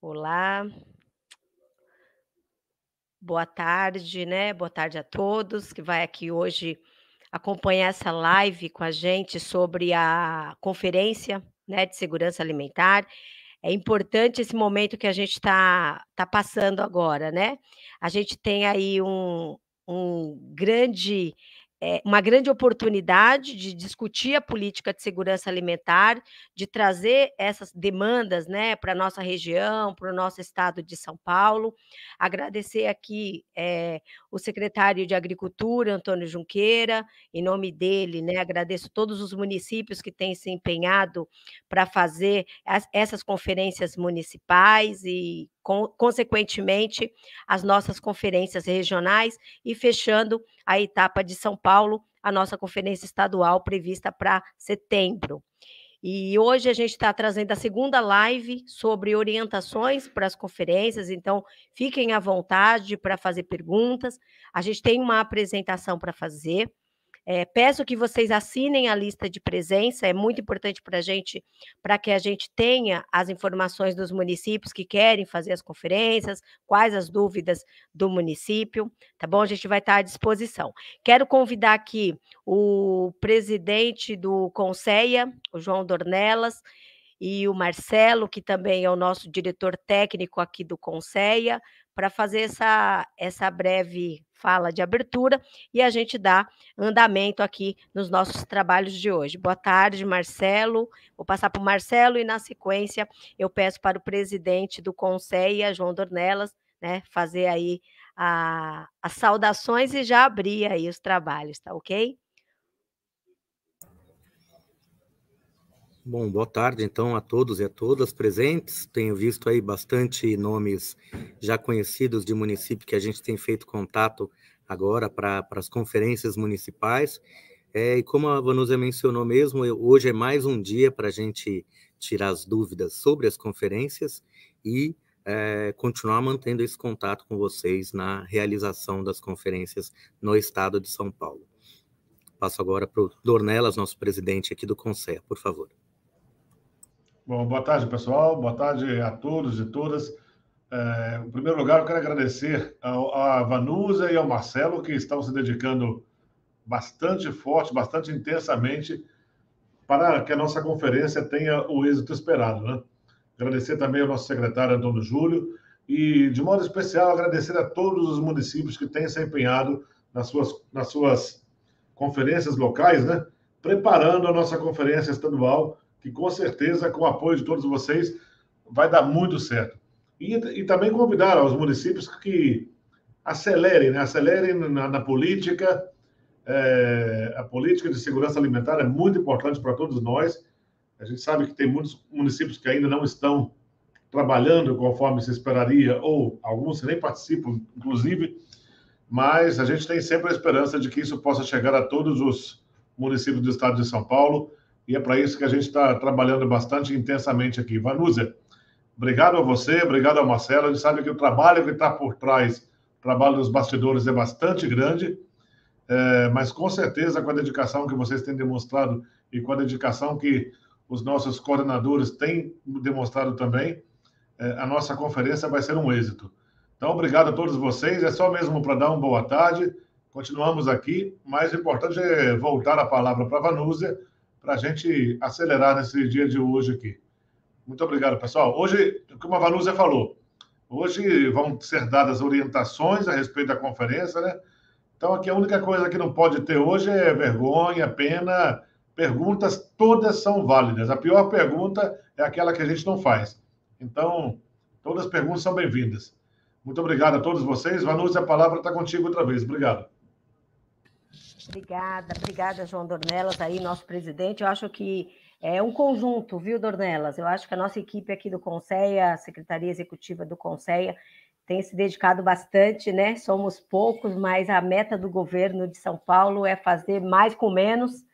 Olá. Boa tarde, né? Boa tarde a todos que vai aqui hoje acompanhar essa live com a gente sobre a conferência né, de segurança alimentar. É importante esse momento que a gente está tá passando agora, né? A gente tem aí um, um grande é, uma grande oportunidade de discutir a política de segurança alimentar, de trazer essas demandas né, para a nossa região, para o nosso estado de São Paulo. Agradecer aqui é, o secretário de Agricultura, Antônio Junqueira, em nome dele, né, agradeço todos os municípios que têm se empenhado para fazer as, essas conferências municipais e consequentemente, as nossas conferências regionais e fechando a etapa de São Paulo, a nossa conferência estadual prevista para setembro. E hoje a gente está trazendo a segunda live sobre orientações para as conferências, então fiquem à vontade para fazer perguntas. A gente tem uma apresentação para fazer. É, peço que vocês assinem a lista de presença, é muito importante para a gente, para que a gente tenha as informações dos municípios que querem fazer as conferências, quais as dúvidas do município, tá bom? A gente vai estar à disposição. Quero convidar aqui o presidente do Conceia, o João Dornelas, e o Marcelo, que também é o nosso diretor técnico aqui do Conceia, para fazer essa, essa breve fala de abertura e a gente dá andamento aqui nos nossos trabalhos de hoje. Boa tarde, Marcelo. Vou passar para o Marcelo e, na sequência, eu peço para o presidente do Conselho, João Dornelas, né, fazer aí a, as saudações e já abrir aí os trabalhos, tá ok? Bom, boa tarde então a todos e a todas presentes. Tenho visto aí bastante nomes já conhecidos de município que a gente tem feito contato agora para as conferências municipais. É, e como a Vanusa mencionou mesmo, eu, hoje é mais um dia para a gente tirar as dúvidas sobre as conferências e é, continuar mantendo esse contato com vocês na realização das conferências no estado de São Paulo. Passo agora para o Dornelas, nosso presidente aqui do Conselho, por favor. Bom, boa tarde, pessoal. Boa tarde a todos e todas. É, em primeiro lugar, eu quero agradecer à Vanusa e ao Marcelo, que estão se dedicando bastante forte, bastante intensamente, para que a nossa conferência tenha o êxito esperado. Né? Agradecer também ao nosso secretário Antônio Júlio e, de modo especial, agradecer a todos os municípios que têm se empenhado nas suas, nas suas conferências locais, né? preparando a nossa conferência estadual que com certeza, com o apoio de todos vocês, vai dar muito certo. E, e também convidar aos municípios que acelerem, né? acelerem na, na política. É, a política de segurança alimentar é muito importante para todos nós. A gente sabe que tem muitos municípios que ainda não estão trabalhando conforme se esperaria, ou alguns nem participam, inclusive, mas a gente tem sempre a esperança de que isso possa chegar a todos os municípios do estado de São Paulo e é para isso que a gente está trabalhando bastante intensamente aqui. Vanusa, obrigado a você, obrigado ao Marcelo. A gente sabe que o trabalho que está por trás, o trabalho dos bastidores é bastante grande, é, mas com certeza com a dedicação que vocês têm demonstrado e com a dedicação que os nossos coordenadores têm demonstrado também, é, a nossa conferência vai ser um êxito. Então, obrigado a todos vocês. É só mesmo para dar uma boa tarde. Continuamos aqui. Mais importante é voltar a palavra para a Vanúzia para a gente acelerar nesse dia de hoje aqui. Muito obrigado, pessoal. Hoje, como a Vanusa falou, hoje vão ser dadas orientações a respeito da conferência, né? Então, aqui a única coisa que não pode ter hoje é vergonha, pena. Perguntas todas são válidas. A pior pergunta é aquela que a gente não faz. Então, todas as perguntas são bem-vindas. Muito obrigado a todos vocês. Vanusa, a palavra está contigo outra vez. Obrigado. Obrigada, obrigada, João Dornelas, aí, nosso presidente. Eu acho que é um conjunto, viu, Dornelas? Eu acho que a nossa equipe aqui do Conselho, a Secretaria Executiva do Conselho, tem se dedicado bastante, né? Somos poucos, mas a meta do governo de São Paulo é fazer mais com menos.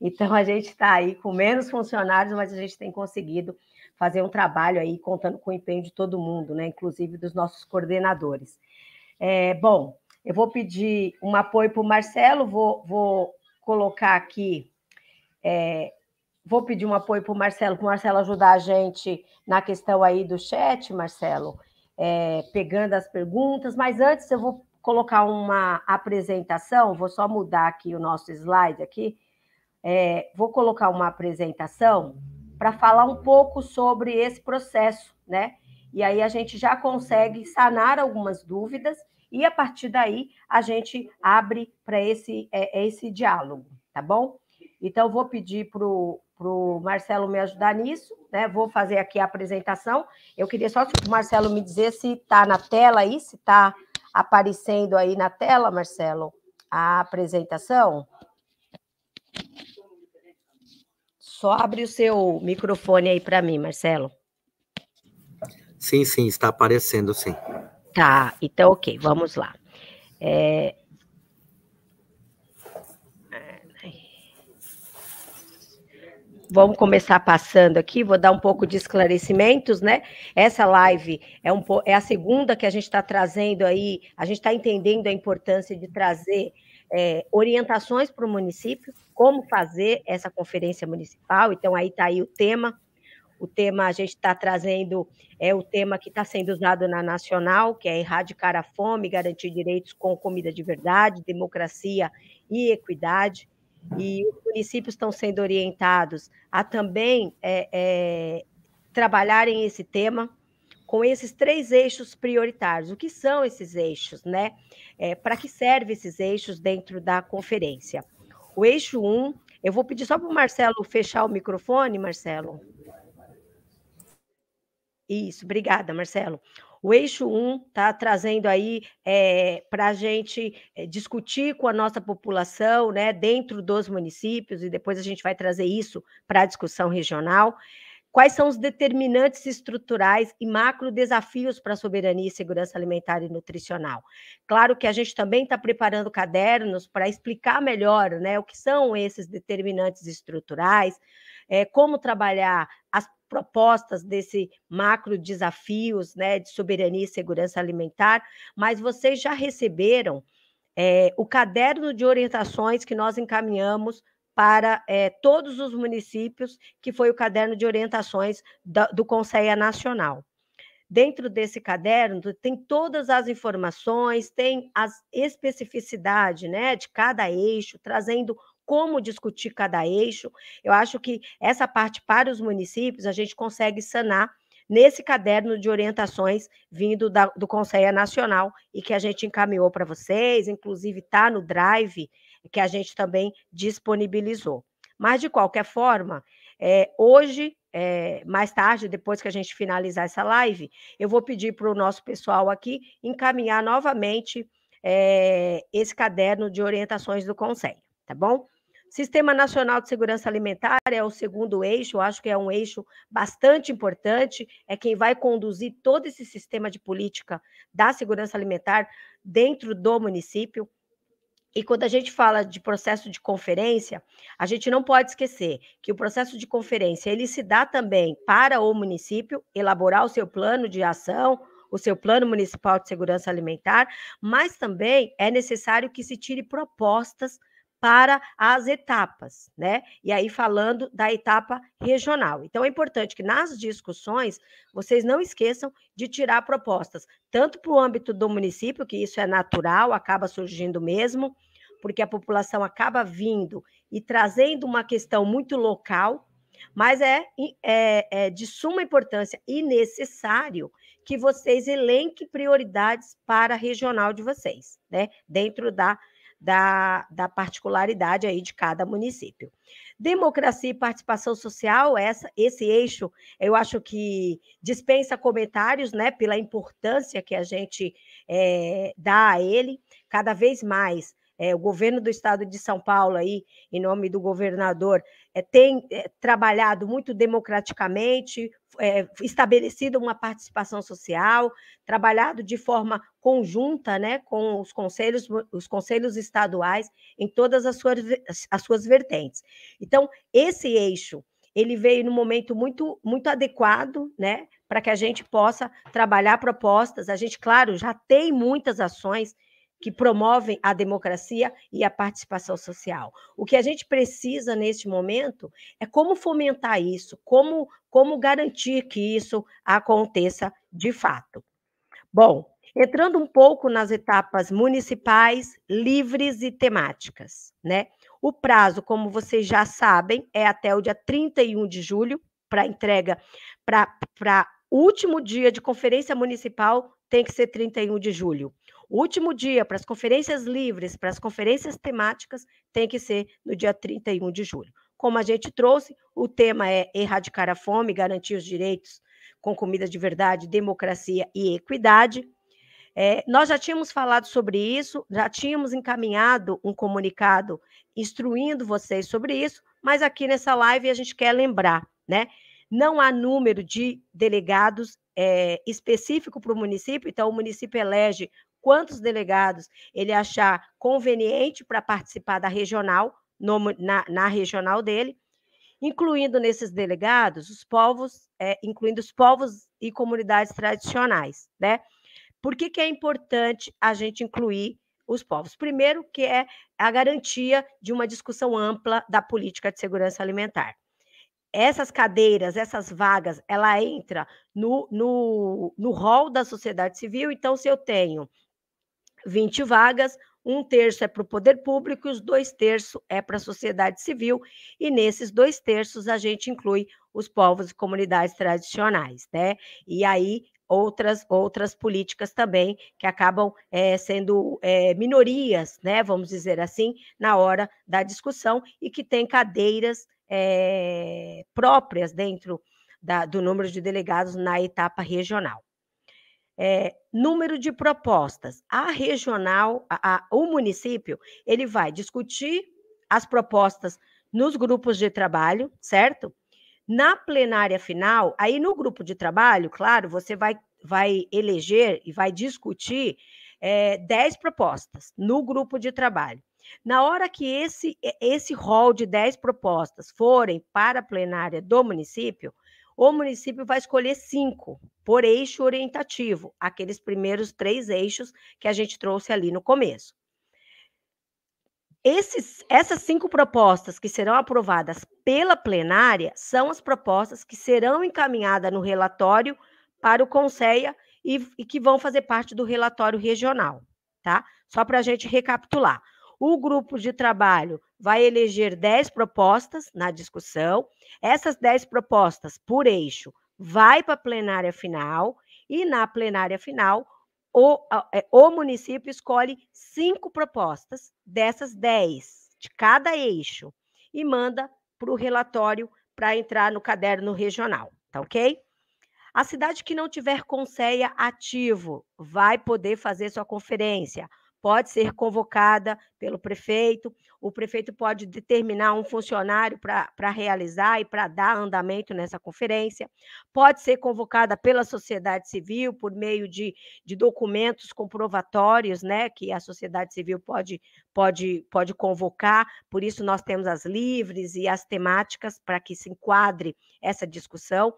Então a gente está aí com menos funcionários, mas a gente tem conseguido fazer um trabalho aí contando com o empenho de todo mundo, né? Inclusive dos nossos coordenadores. É, bom, eu vou pedir um apoio para o Marcelo, vou, vou colocar aqui. É, vou pedir um apoio para o Marcelo, para o Marcelo ajudar a gente na questão aí do chat, Marcelo, é, pegando as perguntas, mas antes eu vou colocar uma apresentação, vou só mudar aqui o nosso slide aqui, é, vou colocar uma apresentação para falar um pouco sobre esse processo, né? E aí a gente já consegue sanar algumas dúvidas e a partir daí a gente abre para esse, é, é esse diálogo, tá bom? Então, vou pedir para o Marcelo me ajudar nisso, né? Vou fazer aqui a apresentação. Eu queria só que o Marcelo me dizer se está na tela aí, se está aparecendo aí na tela, Marcelo, a apresentação. Só abre o seu microfone aí para mim, Marcelo. Sim, sim, está aparecendo, sim. Tá, então ok, vamos lá. É... Vamos começar passando aqui, vou dar um pouco de esclarecimentos, né? Essa live é, um, é a segunda que a gente está trazendo aí, a gente está entendendo a importância de trazer é, orientações para o município, como fazer essa conferência municipal, então aí está aí o tema o tema a gente está trazendo é o tema que está sendo usado na nacional, que é erradicar a fome, garantir direitos com comida de verdade, democracia e equidade. E os municípios estão sendo orientados a também é, é, trabalharem esse tema com esses três eixos prioritários. O que são esses eixos, né? É, para que servem esses eixos dentro da conferência? O eixo 1, um, eu vou pedir só para o Marcelo fechar o microfone, Marcelo. Isso, obrigada, Marcelo. O eixo 1 está trazendo aí é, eh, para a gente eh, discutir com a nossa população, né, dentro dos municípios, e depois a gente vai trazer isso para a discussão regional. Quais são os determinantes estruturais e macro desafios para a soberania e segurança alimentar e nutricional? Claro que a gente também está preparando cadernos para explicar melhor né, o que são esses determinantes estruturais, é, como trabalhar as propostas desse macro desafios né, de soberania e segurança alimentar, mas vocês já receberam é, o caderno de orientações que nós encaminhamos para é, todos os municípios, que foi o caderno de orientações do, do Conselho Nacional. Dentro desse caderno tem todas as informações, tem a especificidade né, de cada eixo, trazendo como discutir cada eixo. Eu acho que essa parte para os municípios a gente consegue sanar nesse caderno de orientações vindo da, do Conselho Nacional e que a gente encaminhou para vocês, inclusive está no Drive, que a gente também disponibilizou. Mas, de qualquer forma, é, hoje, é, mais tarde, depois que a gente finalizar essa live, eu vou pedir para o nosso pessoal aqui encaminhar novamente é, esse caderno de orientações do Conselho, tá bom? Sistema Nacional de Segurança Alimentar é o segundo eixo, acho que é um eixo bastante importante, é quem vai conduzir todo esse sistema de política da segurança alimentar dentro do município. E quando a gente fala de processo de conferência, a gente não pode esquecer que o processo de conferência ele se dá também para o município elaborar o seu plano de ação, o seu plano municipal de segurança alimentar, mas também é necessário que se tire propostas para as etapas, né? E aí falando da etapa regional. Então é importante que nas discussões vocês não esqueçam de tirar propostas, tanto para o âmbito do município, que isso é natural, acaba surgindo mesmo, porque a população acaba vindo e trazendo uma questão muito local, mas é, é, é de suma importância e necessário que vocês elenquem prioridades para a regional de vocês, né? Dentro da da, da particularidade aí de cada município. Democracia e participação social, essa, esse eixo, eu acho que dispensa comentários, né, pela importância que a gente é, dá a ele. Cada vez mais é, o governo do estado de São Paulo, aí, em nome do governador, é, tem é, trabalhado muito democraticamente, é, estabelecido uma participação social, trabalhado de forma conjunta né, com os conselhos, os conselhos estaduais em todas as suas, as suas vertentes. Então, esse eixo ele veio num momento muito, muito adequado, né? Para que a gente possa trabalhar propostas. A gente, claro, já tem muitas ações que promovem a democracia e a participação social. O que a gente precisa neste momento é como fomentar isso, como, como garantir que isso aconteça de fato. Bom, entrando um pouco nas etapas municipais, livres e temáticas, né? O prazo, como vocês já sabem, é até o dia 31 de julho para entrega para último dia de conferência municipal tem que ser 31 de julho. O último dia para as conferências livres, para as conferências temáticas, tem que ser no dia 31 de julho. Como a gente trouxe, o tema é erradicar a fome, garantir os direitos com comida de verdade, democracia e equidade. É, nós já tínhamos falado sobre isso, já tínhamos encaminhado um comunicado instruindo vocês sobre isso, mas aqui nessa live a gente quer lembrar, né? Não há número de delegados é, específico para o município, então o município elege quantos delegados ele achar conveniente para participar da regional, no, na, na, regional dele, incluindo nesses delegados os povos, é, incluindo os povos e comunidades tradicionais, né? Por que, que é importante a gente incluir os povos? Primeiro, que é a garantia de uma discussão ampla da política de segurança alimentar essas cadeiras, essas vagas, ela entra no, no, no rol da sociedade civil. Então, se eu tenho 20 vagas, um terço é para o poder público e os dois terços é para a sociedade civil, e nesses dois terços a gente inclui os povos e comunidades tradicionais, né? E aí outras outras políticas também que acabam é, sendo é, minorias, né? Vamos dizer assim, na hora da discussão e que tem cadeiras é, próprias dentro da, do número de delegados na etapa regional. É, número de propostas. A regional, a, a, o município, ele vai discutir as propostas nos grupos de trabalho, certo? Na plenária final, aí no grupo de trabalho, claro, você vai, vai eleger e vai discutir é, eh, 10 propostas no grupo de trabalho. Na hora que esse, eh, esse rol de 10 propostas forem para a plenária do município, o município vai escolher cinco por eixo orientativo, aqueles primeiros três eixos que a gente trouxe ali no começo. Esses, essas cinco propostas que serão aprovadas pela plenária são as propostas que serão encaminhadas no relatório para o Conselho e, e que vão fazer parte do relatório regional, tá? Só para a gente recapitular. O grupo de trabalho vai eleger 10 propostas na discussão. Essas 10 propostas por eixo vai para a plenária final e na plenária final o, é, o município escolhe cinco propostas dessas 10 de cada eixo e manda para o relatório para entrar no caderno regional, tá ok? A cidade que não tiver conselho ativo vai poder fazer sua conferência pode ser convocada pelo prefeito, o prefeito pode determinar um funcionário para realizar e para dar andamento nessa conferência, pode ser convocada pela sociedade civil por meio de, de documentos comprovatórios, né, que a sociedade civil pode, pode, pode convocar, por isso nós temos as livres e as temáticas para que se enquadre essa discussão.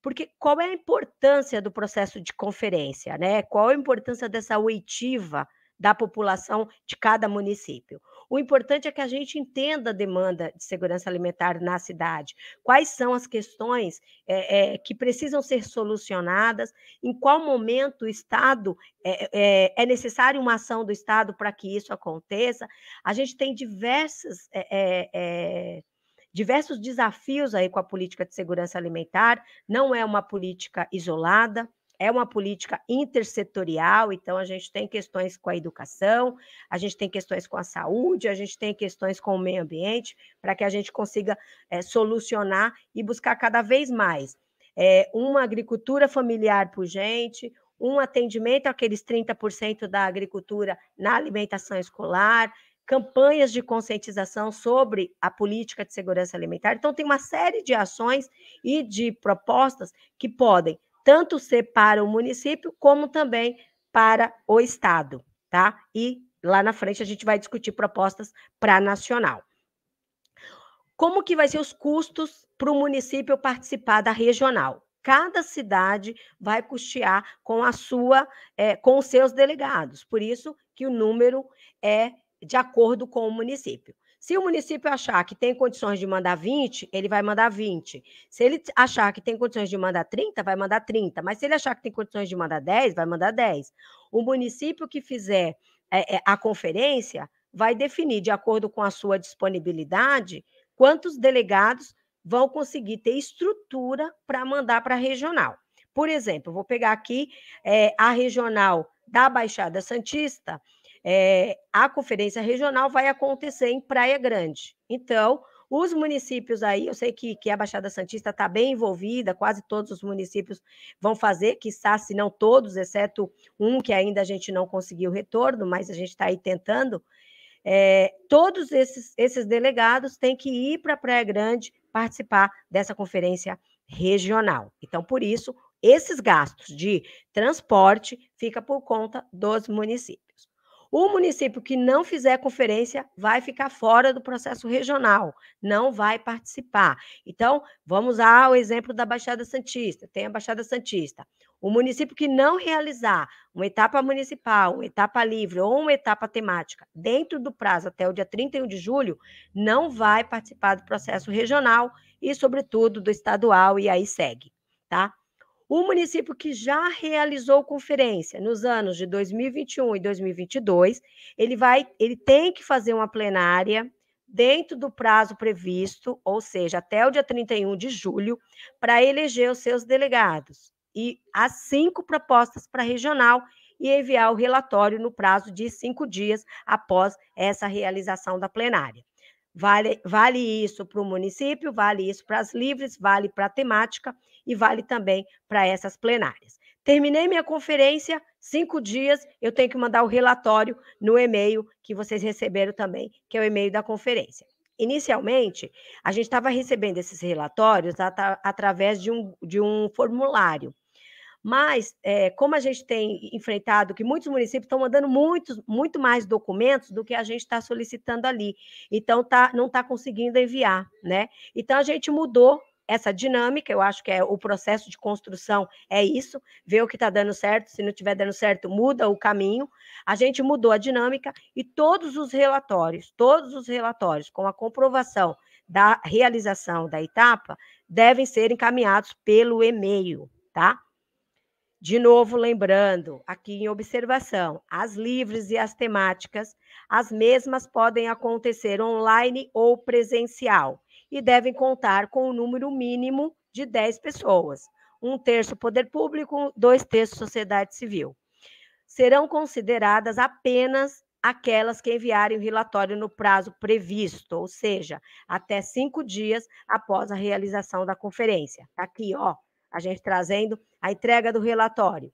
Porque qual é a importância do processo de conferência, né? Qual a importância dessa oitiva da população de cada município. O importante é que a gente entenda a demanda de segurança alimentar na cidade, quais são as questões é, é, que precisam ser solucionadas, em qual momento o Estado é, é, é necessário uma ação do Estado para que isso aconteça. A gente tem diversas. É, diversos desafios aí com a política de segurança alimentar, não é uma política isolada, é uma política intersetorial, então a gente tem questões com a educação, a gente tem questões com a saúde, a gente tem questões com o meio ambiente, para que a gente consiga é, solucionar e buscar cada vez mais é, uma agricultura familiar pujante, um atendimento àqueles 30% da agricultura na alimentação escolar, campanhas de conscientização sobre a política de segurança alimentar. Então, tem uma série de ações e de propostas que podem tanto ser para o município como também para o estado, tá? E lá na frente a gente vai discutir propostas para nacional. Como que vai ser os custos para o município participar da regional? Cada cidade vai custear com a sua, é, com os seus delegados. Por isso que o número é de acordo com o município. Se o município achar que tem condições de mandar 20, ele vai mandar 20. Se ele achar que tem condições de mandar 30, vai mandar 30. Mas se ele achar que tem condições de mandar 10, vai mandar 10. O município que fizer é, é, a conferência vai definir, de acordo com a sua disponibilidade, quantos delegados vão conseguir ter estrutura para mandar para a regional. Por exemplo, vou pegar aqui é, a regional da Baixada Santista, é, a conferência regional vai acontecer em Praia Grande. Então, os municípios aí, eu sei que, que a Baixada Santista está bem envolvida, quase todos os municípios vão fazer, quiçá, se não todos, exceto um que ainda a gente não conseguiu retorno, mas a gente está aí tentando. É, todos esses, esses delegados têm que ir para Praia Grande participar dessa conferência regional. Então, por isso, esses gastos de transporte fica por conta dos municípios. O município que não fizer conferência vai ficar fora do processo regional, não vai participar. Então, vamos ao exemplo da Baixada Santista. Tem a Baixada Santista. O município que não realizar uma etapa municipal, uma etapa livre ou uma etapa temática dentro do prazo até o dia 31 de julho, não vai participar do processo regional e, sobretudo, do estadual, e aí segue, tá? O município que já realizou conferência nos anos de 2021 e 2022, ele vai, ele tem que fazer uma plenária dentro do prazo previsto, ou seja, até o dia 31 de julho, para eleger os seus delegados. E há cinco propostas para regional e enviar o relatório no prazo de cinco dias após essa realização da plenária. Vale, vale isso para o município, vale isso para as livres, vale para a temática e vale também para essas plenárias. Terminei minha conferência, cinco dias, eu tenho que mandar o relatório no e-mail que vocês receberam também, que é o e-mail da conferência. Inicialmente, a gente estava recebendo esses relatórios at através de um, de um formulário. Mas, é, como a gente tem enfrentado que muitos municípios estão mandando muitos, muito mais documentos do que a gente está solicitando ali. Então, tá, não está conseguindo enviar, né? Então, a gente mudou essa dinâmica, eu acho que é o processo de construção, é isso, ver o que está dando certo, se não estiver dando certo, muda o caminho. A gente mudou a dinâmica e todos os relatórios, todos os relatórios com a comprovação da realização da etapa devem ser encaminhados pelo e-mail, tá? De novo, lembrando, aqui em observação, as livres e as temáticas, as mesmas podem acontecer online ou presencial e devem contar com o um número mínimo de 10 pessoas, um terço poder público, dois terços sociedade civil. Serão consideradas apenas aquelas que enviarem o relatório no prazo previsto, ou seja, até cinco dias após a realização da conferência. Tá aqui, ó, a gente trazendo a entrega do relatório.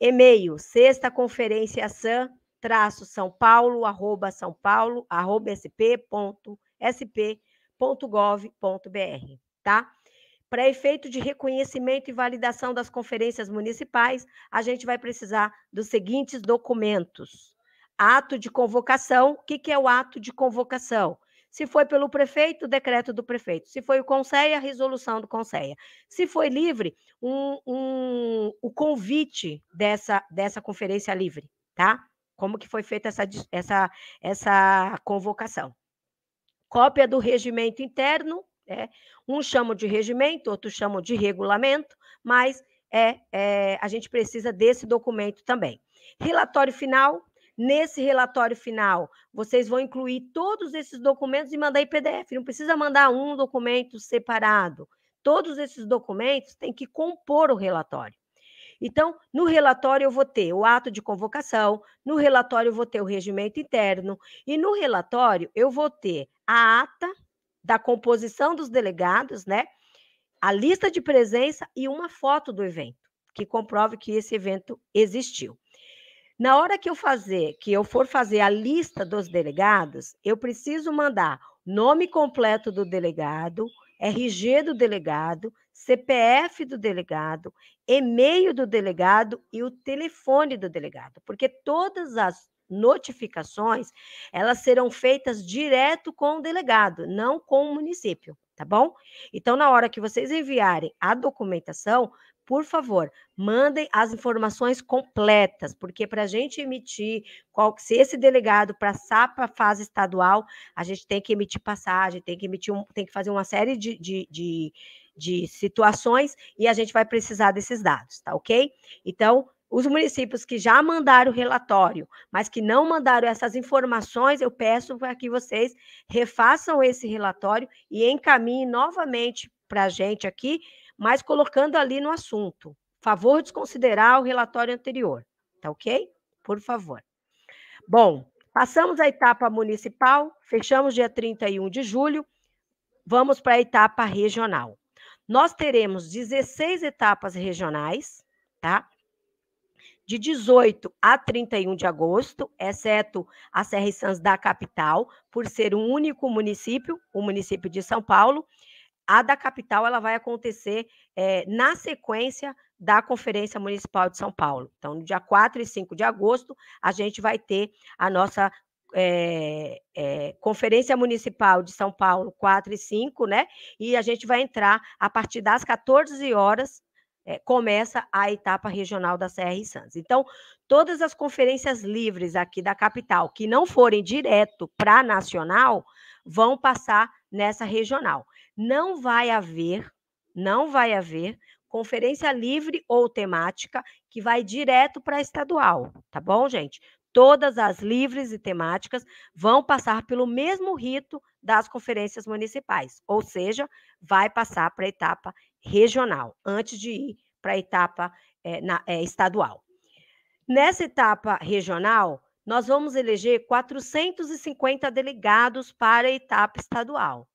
E-mail, sexta conferência san, traço São Paulo, arroba São Paulo, arroba sp.sp.gov.br, tá? Para efeito de reconhecimento e validação das conferências municipais, a gente vai precisar dos seguintes documentos. Ato de convocação. O que, que é o ato de convocação? Se foi pelo prefeito, decreto do prefeito. Se foi o conselho, a resolução do conselho. Se foi livre, um, um, o convite dessa, dessa conferência livre, tá? Como que foi feita essa, essa, essa convocação. Cópia do regimento interno, né? um chama de regimento, outro chama de regulamento, mas é, é, a gente precisa desse documento também. Relatório final, Nesse relatório final, vocês vão incluir todos esses documentos e mandar em PDF. Não precisa mandar um documento separado. Todos esses documentos têm que compor o relatório. Então, no relatório eu vou ter o ato de convocação, no relatório eu vou ter o regimento interno, e no relatório eu vou ter a ata da composição dos delegados, né? A lista de presença e uma foto do evento, que comprove que esse evento existiu. Na hora que eu fazer, que eu for fazer a lista dos delegados, eu preciso mandar nome completo do delegado, RG do delegado, CPF do delegado, e-mail do delegado e o telefone do delegado, porque todas as notificações elas serão feitas direto com o delegado, não com o município, tá bom? Então na hora que vocês enviarem a documentação, por favor, mandem as informações completas, porque para a gente emitir, qual, se esse delegado passar para a fase estadual, a gente tem que emitir passagem, tem que emitir, um, tem que fazer uma série de, de, de, de situações e a gente vai precisar desses dados, tá ok? Então, os municípios que já mandaram o relatório, mas que não mandaram essas informações, eu peço para que vocês refaçam esse relatório e encaminhem novamente para a gente aqui mas colocando ali no assunto. Favor desconsiderar o relatório anterior, tá ok? Por favor. Bom, passamos a etapa municipal, fechamos dia 31 de julho, vamos para a etapa regional. Nós teremos 16 etapas regionais, tá? de 18 a 31 de agosto, exceto a Serra e Sans da capital, por ser um único município, o município de São Paulo, a da capital ela vai acontecer é, na sequência da Conferência Municipal de São Paulo. Então, no dia 4 e 5 de agosto, a gente vai ter a nossa é, é, Conferência Municipal de São Paulo 4 e 5, né? E a gente vai entrar a partir das 14 horas. começa a etapa regional da CR Santos. Então, todas as conferências livres aqui da capital que não forem direto para nacional vão passar nessa regional não vai haver, não vai haver conferência livre ou temática que vai direto para estadual, tá bom, gente? Todas as livres e temáticas vão passar pelo mesmo rito das conferências municipais, ou seja, vai passar para a etapa regional, antes de ir para a etapa é, na, é, estadual. Nessa etapa regional, nós vamos eleger 450 delegados para a etapa estadual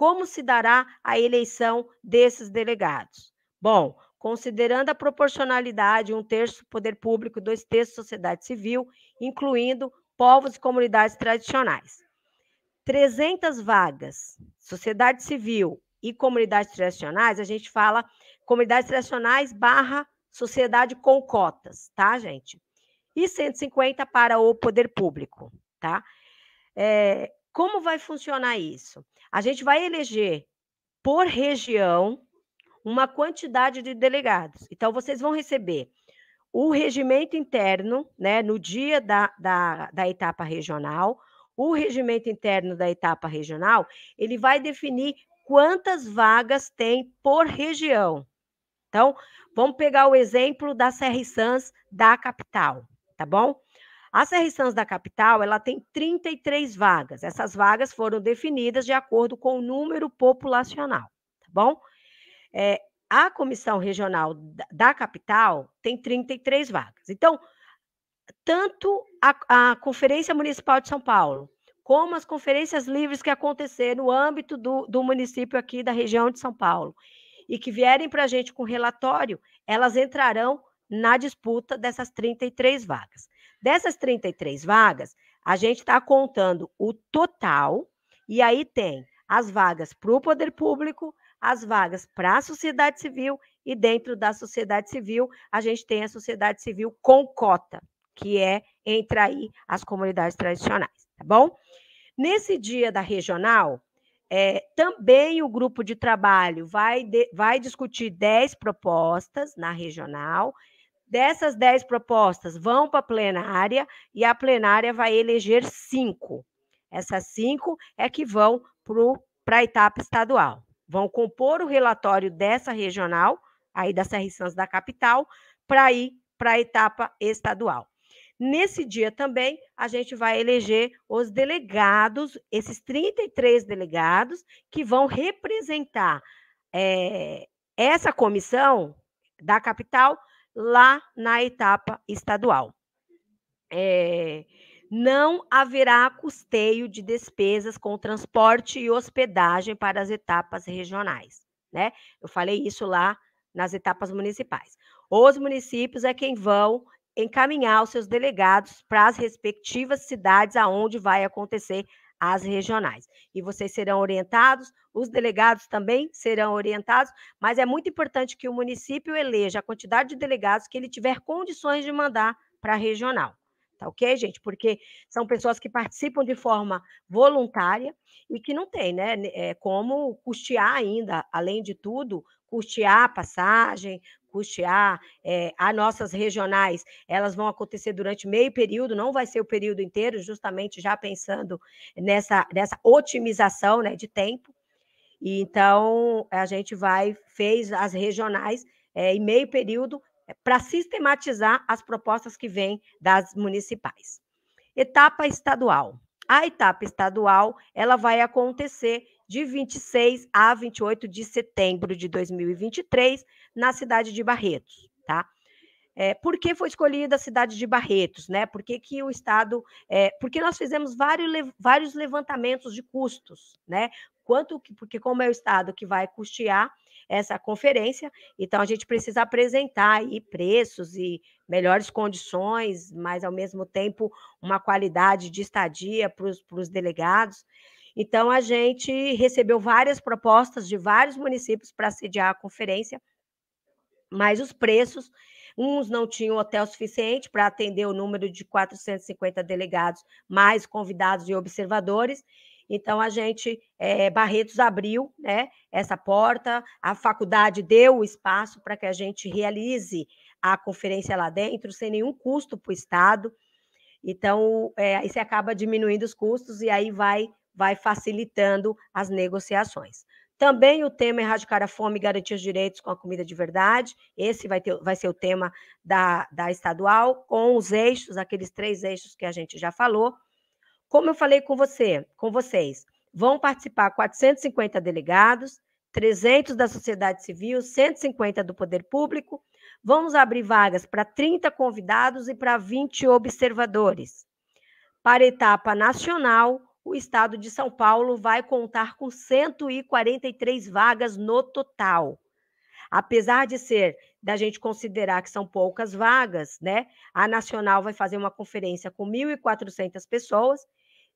como se dará a eleição desses delegados? Bom, considerando a proporcionalidade, um terço poder público, dois terços sociedade civil, incluindo povos e comunidades tradicionais. 300 vagas, sociedade civil e comunidades tradicionais, a gente fala comunidades tradicionais barra sociedade com cotas, tá, gente? E 150 para o poder público, tá? É, como vai funcionar isso? A gente vai eleger por região uma quantidade de delegados. Então, vocês vão receber o regimento interno, né, no dia da, da, da etapa regional, o regimento interno da etapa regional, ele vai definir quantas vagas tem por região. Então, vamos pegar o exemplo da Serra e Sans da capital, tá bom? A Serra Santos da capital, ela tem 33 vagas. Essas vagas foram definidas de acordo com o número populacional, tá bom? É, a comissão regional da capital tem 33 vagas. Então, tanto a, a Conferência Municipal de São Paulo, como as conferências livres que aconteceram no âmbito do, do município aqui da região de São Paulo e que vierem para a gente com relatório, elas entrarão na disputa dessas 33 vagas. Dessas 33 vagas, a gente está contando o total, e aí tem as vagas para o poder público, as vagas para a sociedade civil, e dentro da sociedade civil, a gente tem a sociedade civil com cota, que é entre aí as comunidades tradicionais, tá bom? Nesse dia da regional, é, também o grupo de trabalho vai, de, vai discutir 10 propostas na regional Dessas 10 propostas vão para a plenária e a plenária vai eleger cinco. Essas cinco é que vão para a etapa estadual. Vão compor o relatório dessa regional, aí da Serra e Santos da capital, para ir para a etapa estadual. Nesse dia também, a gente vai eleger os delegados, esses 33 delegados, que vão representar é, essa comissão da capital lá na etapa estadual. É, não haverá custeio de despesas com transporte e hospedagem para as etapas regionais, né? Eu falei isso lá nas etapas municipais. Os municípios é quem vão encaminhar os seus delegados para as respectivas cidades aonde vai acontecer às regionais. E vocês serão orientados, os delegados também serão orientados, mas é muito importante que o município eleja a quantidade de delegados que ele tiver condições de mandar para a regional. Tá ok, gente? Porque são pessoas que participam de forma voluntária e que não tem, né? né é como custear ainda, além de tudo, custear a passagem, custear, é, as nossas regionais, elas vão acontecer durante meio período, não vai ser o período inteiro, justamente já pensando nessa, nessa otimização né, de tempo. E, então, a gente vai, fez as regionais é, em meio período eh, para sistematizar as propostas que vêm das municipais. Etapa estadual. A etapa estadual, ela vai acontecer de 26 a 28 de setembro de 2023, na cidade de Barretos, tá? É, por que foi escolhida a cidade de Barretos, né? Por que, que o Estado. É, porque nós fizemos vários, vários levantamentos de custos, né? Quanto que, porque como é o Estado que vai custear essa conferência, então a gente precisa apresentar aí preços e melhores condições, mas ao mesmo tempo uma qualidade de estadia para os delegados. Então, a gente recebeu várias propostas de vários municípios para sediar a conferência, mas os preços, uns não tinham hotel suficiente para atender o número de 450 delegados, mais convidados e observadores. Então, a gente, é, Barretos abriu né, essa porta, a faculdade deu o espaço para que a gente realize a conferência lá dentro, sem nenhum custo para o Estado. Então, é, eh, isso acaba diminuindo os custos e aí vai vai facilitando as negociações. Também o tema é erradicar a fome e garantir os direitos com a comida de verdade. Esse vai, ter, vai ser o tema da, da estadual, com os eixos, aqueles três eixos que a gente já falou. Como eu falei com você, com vocês, vão participar 450 delegados, 300 da sociedade civil, 150 do poder público. Vamos abrir vagas para 30 convidados e para 20 observadores. Para a etapa nacional, o estado de São Paulo vai contar com 143 vagas no total. Apesar de ser da gente considerar que são poucas vagas, né? A Nacional vai fazer uma conferência com 1.400 pessoas.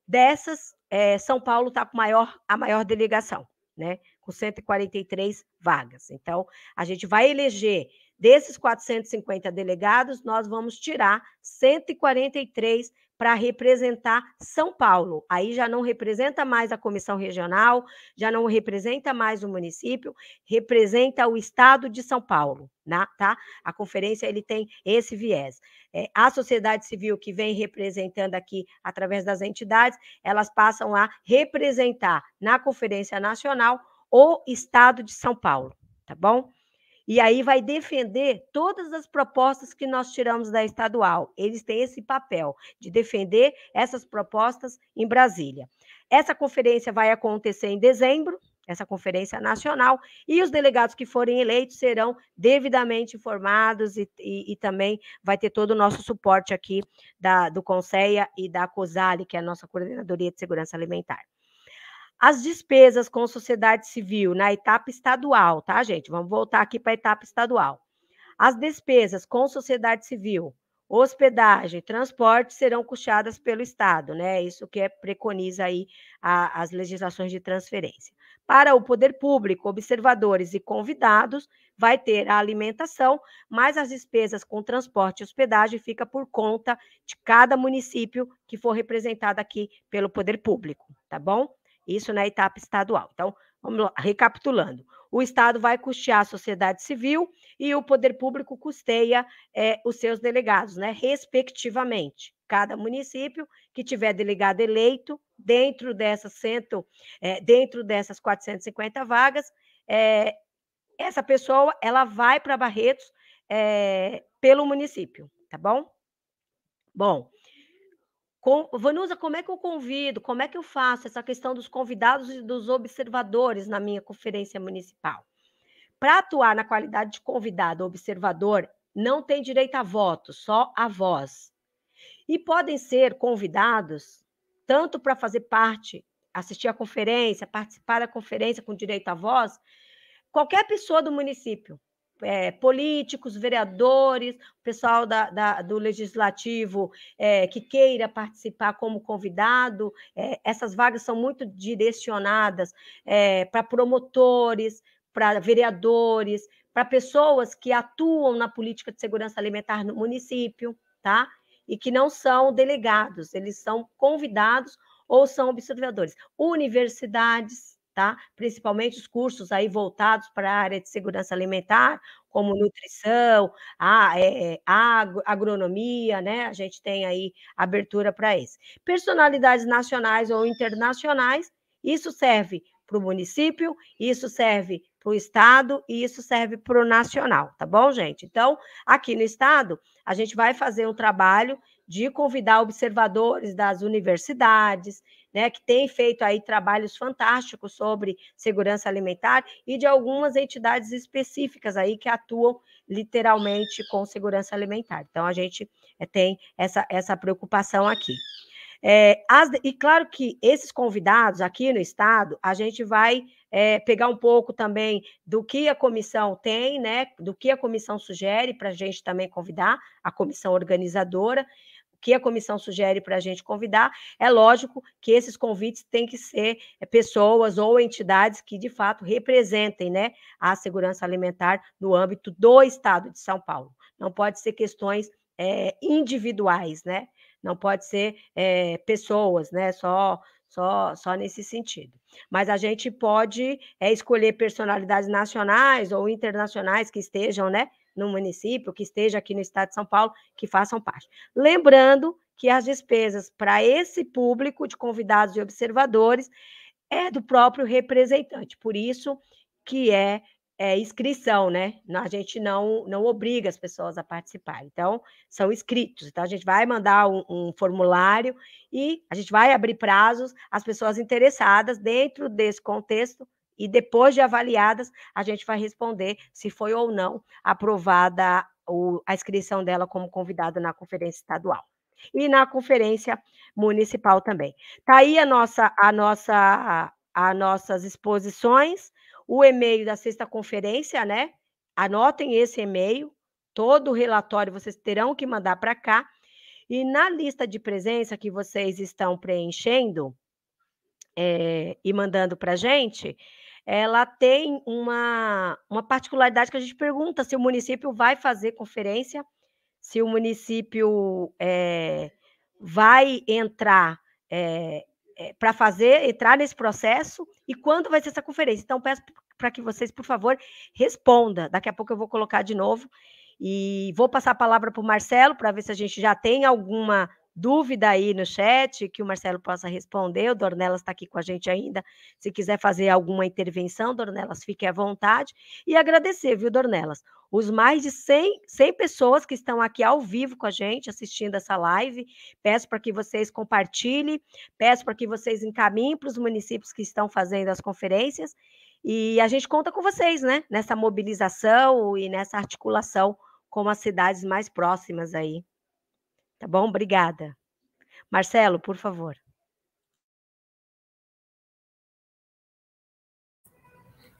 Dessas, é, São Paulo está com maior, a maior delegação, né? Com 143 vagas. Então, a gente vai eleger desses 450 delegados, nós vamos tirar 143 para representar São Paulo. Aí já não representa mais a comissão regional, já não representa mais o município, representa o estado de São Paulo, né? tá? A conferência ele tem esse viés. É, a sociedade civil que vem representando aqui através das entidades, elas passam a representar na conferência nacional o estado de São Paulo, tá bom? E aí vai defender todas as propostas que nós tiramos da estadual. Eles têm esse papel de defender essas propostas em Brasília. Essa conferência vai acontecer em dezembro, essa conferência nacional, e os delegados que forem eleitos serão devidamente informados e, e, e também vai ter todo o nosso suporte aqui da, do conselho e da COSALE, que é a nossa Coordenadoria de Segurança Alimentar. As despesas com sociedade civil na etapa estadual, tá, gente? Vamos voltar aqui para a etapa estadual. As despesas com sociedade civil, hospedagem, transporte serão custeadas pelo Estado, né? Isso que é, preconiza aí a, as legislações de transferência. Para o poder público, observadores e convidados, vai ter a alimentação, mas as despesas com transporte e hospedagem fica por conta de cada município que for representado aqui pelo poder público, tá bom? Isso na etapa estadual. Então, vamos lá, recapitulando. O Estado vai custear a sociedade civil e o poder público custeia é, os seus delegados, né? Respectivamente. Cada município que tiver delegado eleito dentro dessas, cento, é, dentro dessas 450 vagas, é, essa pessoa ela vai para Barretos é, pelo município, tá bom? Bom, com, Vanusa, como é que eu convido? Como é que eu faço essa questão dos convidados e dos observadores na minha conferência municipal? Para atuar na qualidade de convidado observador, não tem direito a voto, só a voz. E podem ser convidados tanto para fazer parte, assistir à conferência, participar da conferência com direito à voz, qualquer pessoa do município, é, políticos, vereadores, pessoal da, da do legislativo é, que queira participar como convidado. É, essas vagas são muito direcionadas é, para promotores, para vereadores, para pessoas que atuam na política de segurança alimentar no município, tá? E que não são delegados, eles são convidados ou são observadores. Universidades, tá? Principalmente os cursos aí voltados para a área de segurança alimentar, como uhum. nutrição, a, ah, é, é a agronomia, né? A gente tem aí abertura para isso. Personalidades nacionais ou internacionais, isso serve para o município, isso serve para o estado e isso serve para o nacional, tá bom, gente? Então, aqui no estado, a gente vai fazer um trabalho de convidar observadores das universidades, né, que tem feito aí trabalhos fantásticos sobre segurança alimentar e de algumas entidades específicas aí que atuam literalmente com segurança alimentar. Então a gente eh, tem essa, essa preocupação aqui. É, as, e claro que esses convidados aqui no estado, a gente vai é, pegar um pouco também do que a comissão tem, né? Do que a comissão sugere para a gente também convidar a comissão organizadora que a comissão sugere para a gente convidar, é lógico que esses convites têm que ser eh, pessoas ou entidades que de fato representem né, a segurança alimentar no âmbito do Estado de São Paulo. Não pode ser questões é, individuais, né? Não pode ser é, pessoas, né? Só, só, só nesse sentido. Mas a gente pode é, escolher personalidades nacionais ou internacionais que estejam, né? no município, que esteja aqui no estado de São Paulo, que façam parte. Lembrando que as despesas para esse público de convidados e observadores é do próprio representante, por isso que é, é inscrição, né? A gente não, não obriga as pessoas a participar, então são inscritos. Então a gente vai mandar um, um formulário e a gente vai abrir prazos, as pessoas interessadas dentro desse contexto e depois de avaliadas, a gente vai responder se foi ou não aprovada a inscrição dela como convidada na conferência estadual e na conferência municipal também. Está aí a nossa a nossa as nossas exposições, o e-mail da sexta conferência, né? Anotem esse e-mail, todo o relatório vocês terão que mandar para cá. E na lista de presença que vocês estão preenchendo é, e mandando para a gente, ela tem uma, uma particularidade que a gente pergunta se o município vai fazer conferência, se o município é, vai entrar é, eh, é, eh, para fazer, entrar nesse processo e quando vai ser essa conferência. Então, peço para que vocês, por favor, responda. Daqui a pouco eu vou colocar de novo. E vou passar a palavra para o Marcelo para ver se a gente já tem alguma dúvida aí no chat que o Marcelo possa responder. O Dornelas está aqui com a gente ainda. Se quiser fazer alguma intervenção, Dornelas, fique à vontade. E agradecer, viu, Dornelas? Os mais de 100, 100 pessoas que estão aqui ao vivo com a gente, assistindo essa live. Peço para que vocês compartilhem, peço para que vocês encaminhem para os municípios que estão fazendo as conferências. E a gente conta com vocês, né? Nessa mobilização e nessa articulação com as cidades mais próximas aí. Tá bom? Obrigada. Marcelo, por favor.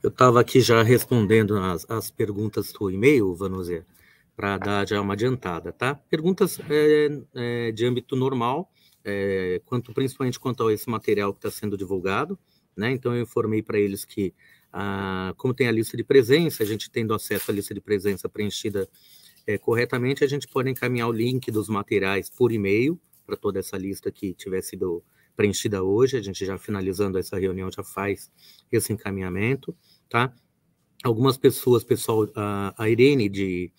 Eu estava aqui já respondendo as, as perguntas do e-mail, Vanuzer, para tá. dar já uma adiantada, tá? Perguntas é, é, de âmbito normal, é, quanto principalmente quanto a esse material que está sendo divulgado, né? Então eu informei para eles que, ah, como tem a lista de presença, a gente tendo acesso à lista de presença preenchida é, corretamente, a gente pode encaminhar o link dos materiais por e-mail para toda essa lista que tiver sido preenchida hoje. A gente já finalizando essa reunião já faz esse encaminhamento, tá? Algumas pessoas, pessoal, a Irene de,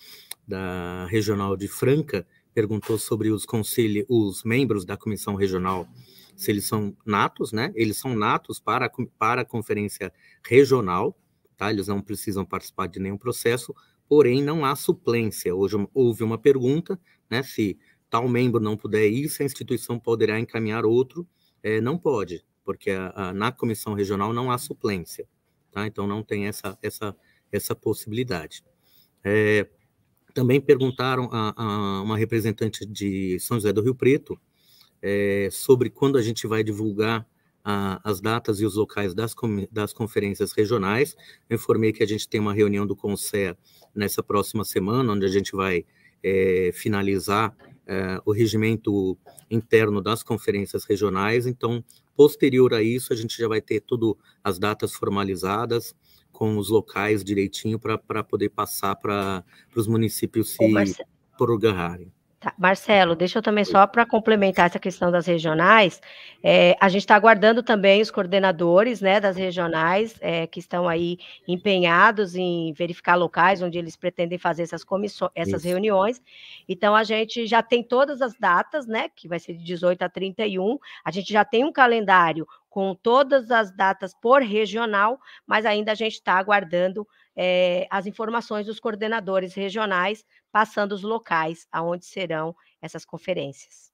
da Regional de Franca perguntou sobre os conselhos, os membros da comissão regional, se eles são natos, né? Eles são natos para, para a conferência regional, tá? Eles não precisam participar de nenhum processo, porém não há suplência. Hoje houve uma pergunta, né, se tal membro não puder ir, se a instituição poderá encaminhar outro, é, não pode, porque a, a, na comissão regional não há suplência, tá? Então não tem essa essa essa possibilidade. É, também perguntaram a, a, uma representante de São José do Rio Preto é, sobre quando a gente vai divulgar a, as datas e os locais das, das conferências regionais. Eu informei que a gente tem uma reunião do CONSEA nessa próxima semana, onde a gente vai é, finalizar é, o regimento interno das conferências regionais. Então, posterior a isso, a gente já vai ter tudo as datas formalizadas com os locais direitinho para poder passar para os municípios se Ô, Tá. Marcelo, deixa eu também só para complementar essa questão das regionais, é, a gente está aguardando também os coordenadores né, das regionais é, que estão aí empenhados em verificar locais onde eles pretendem fazer essas comissões, essas Isso. reuniões. Então a gente já tem todas as datas, né? Que vai ser de 18 a 31, a gente já tem um calendário com todas as datas por regional, mas ainda a gente está aguardando é, as informações dos coordenadores regionais, passando os locais aonde serão essas conferências.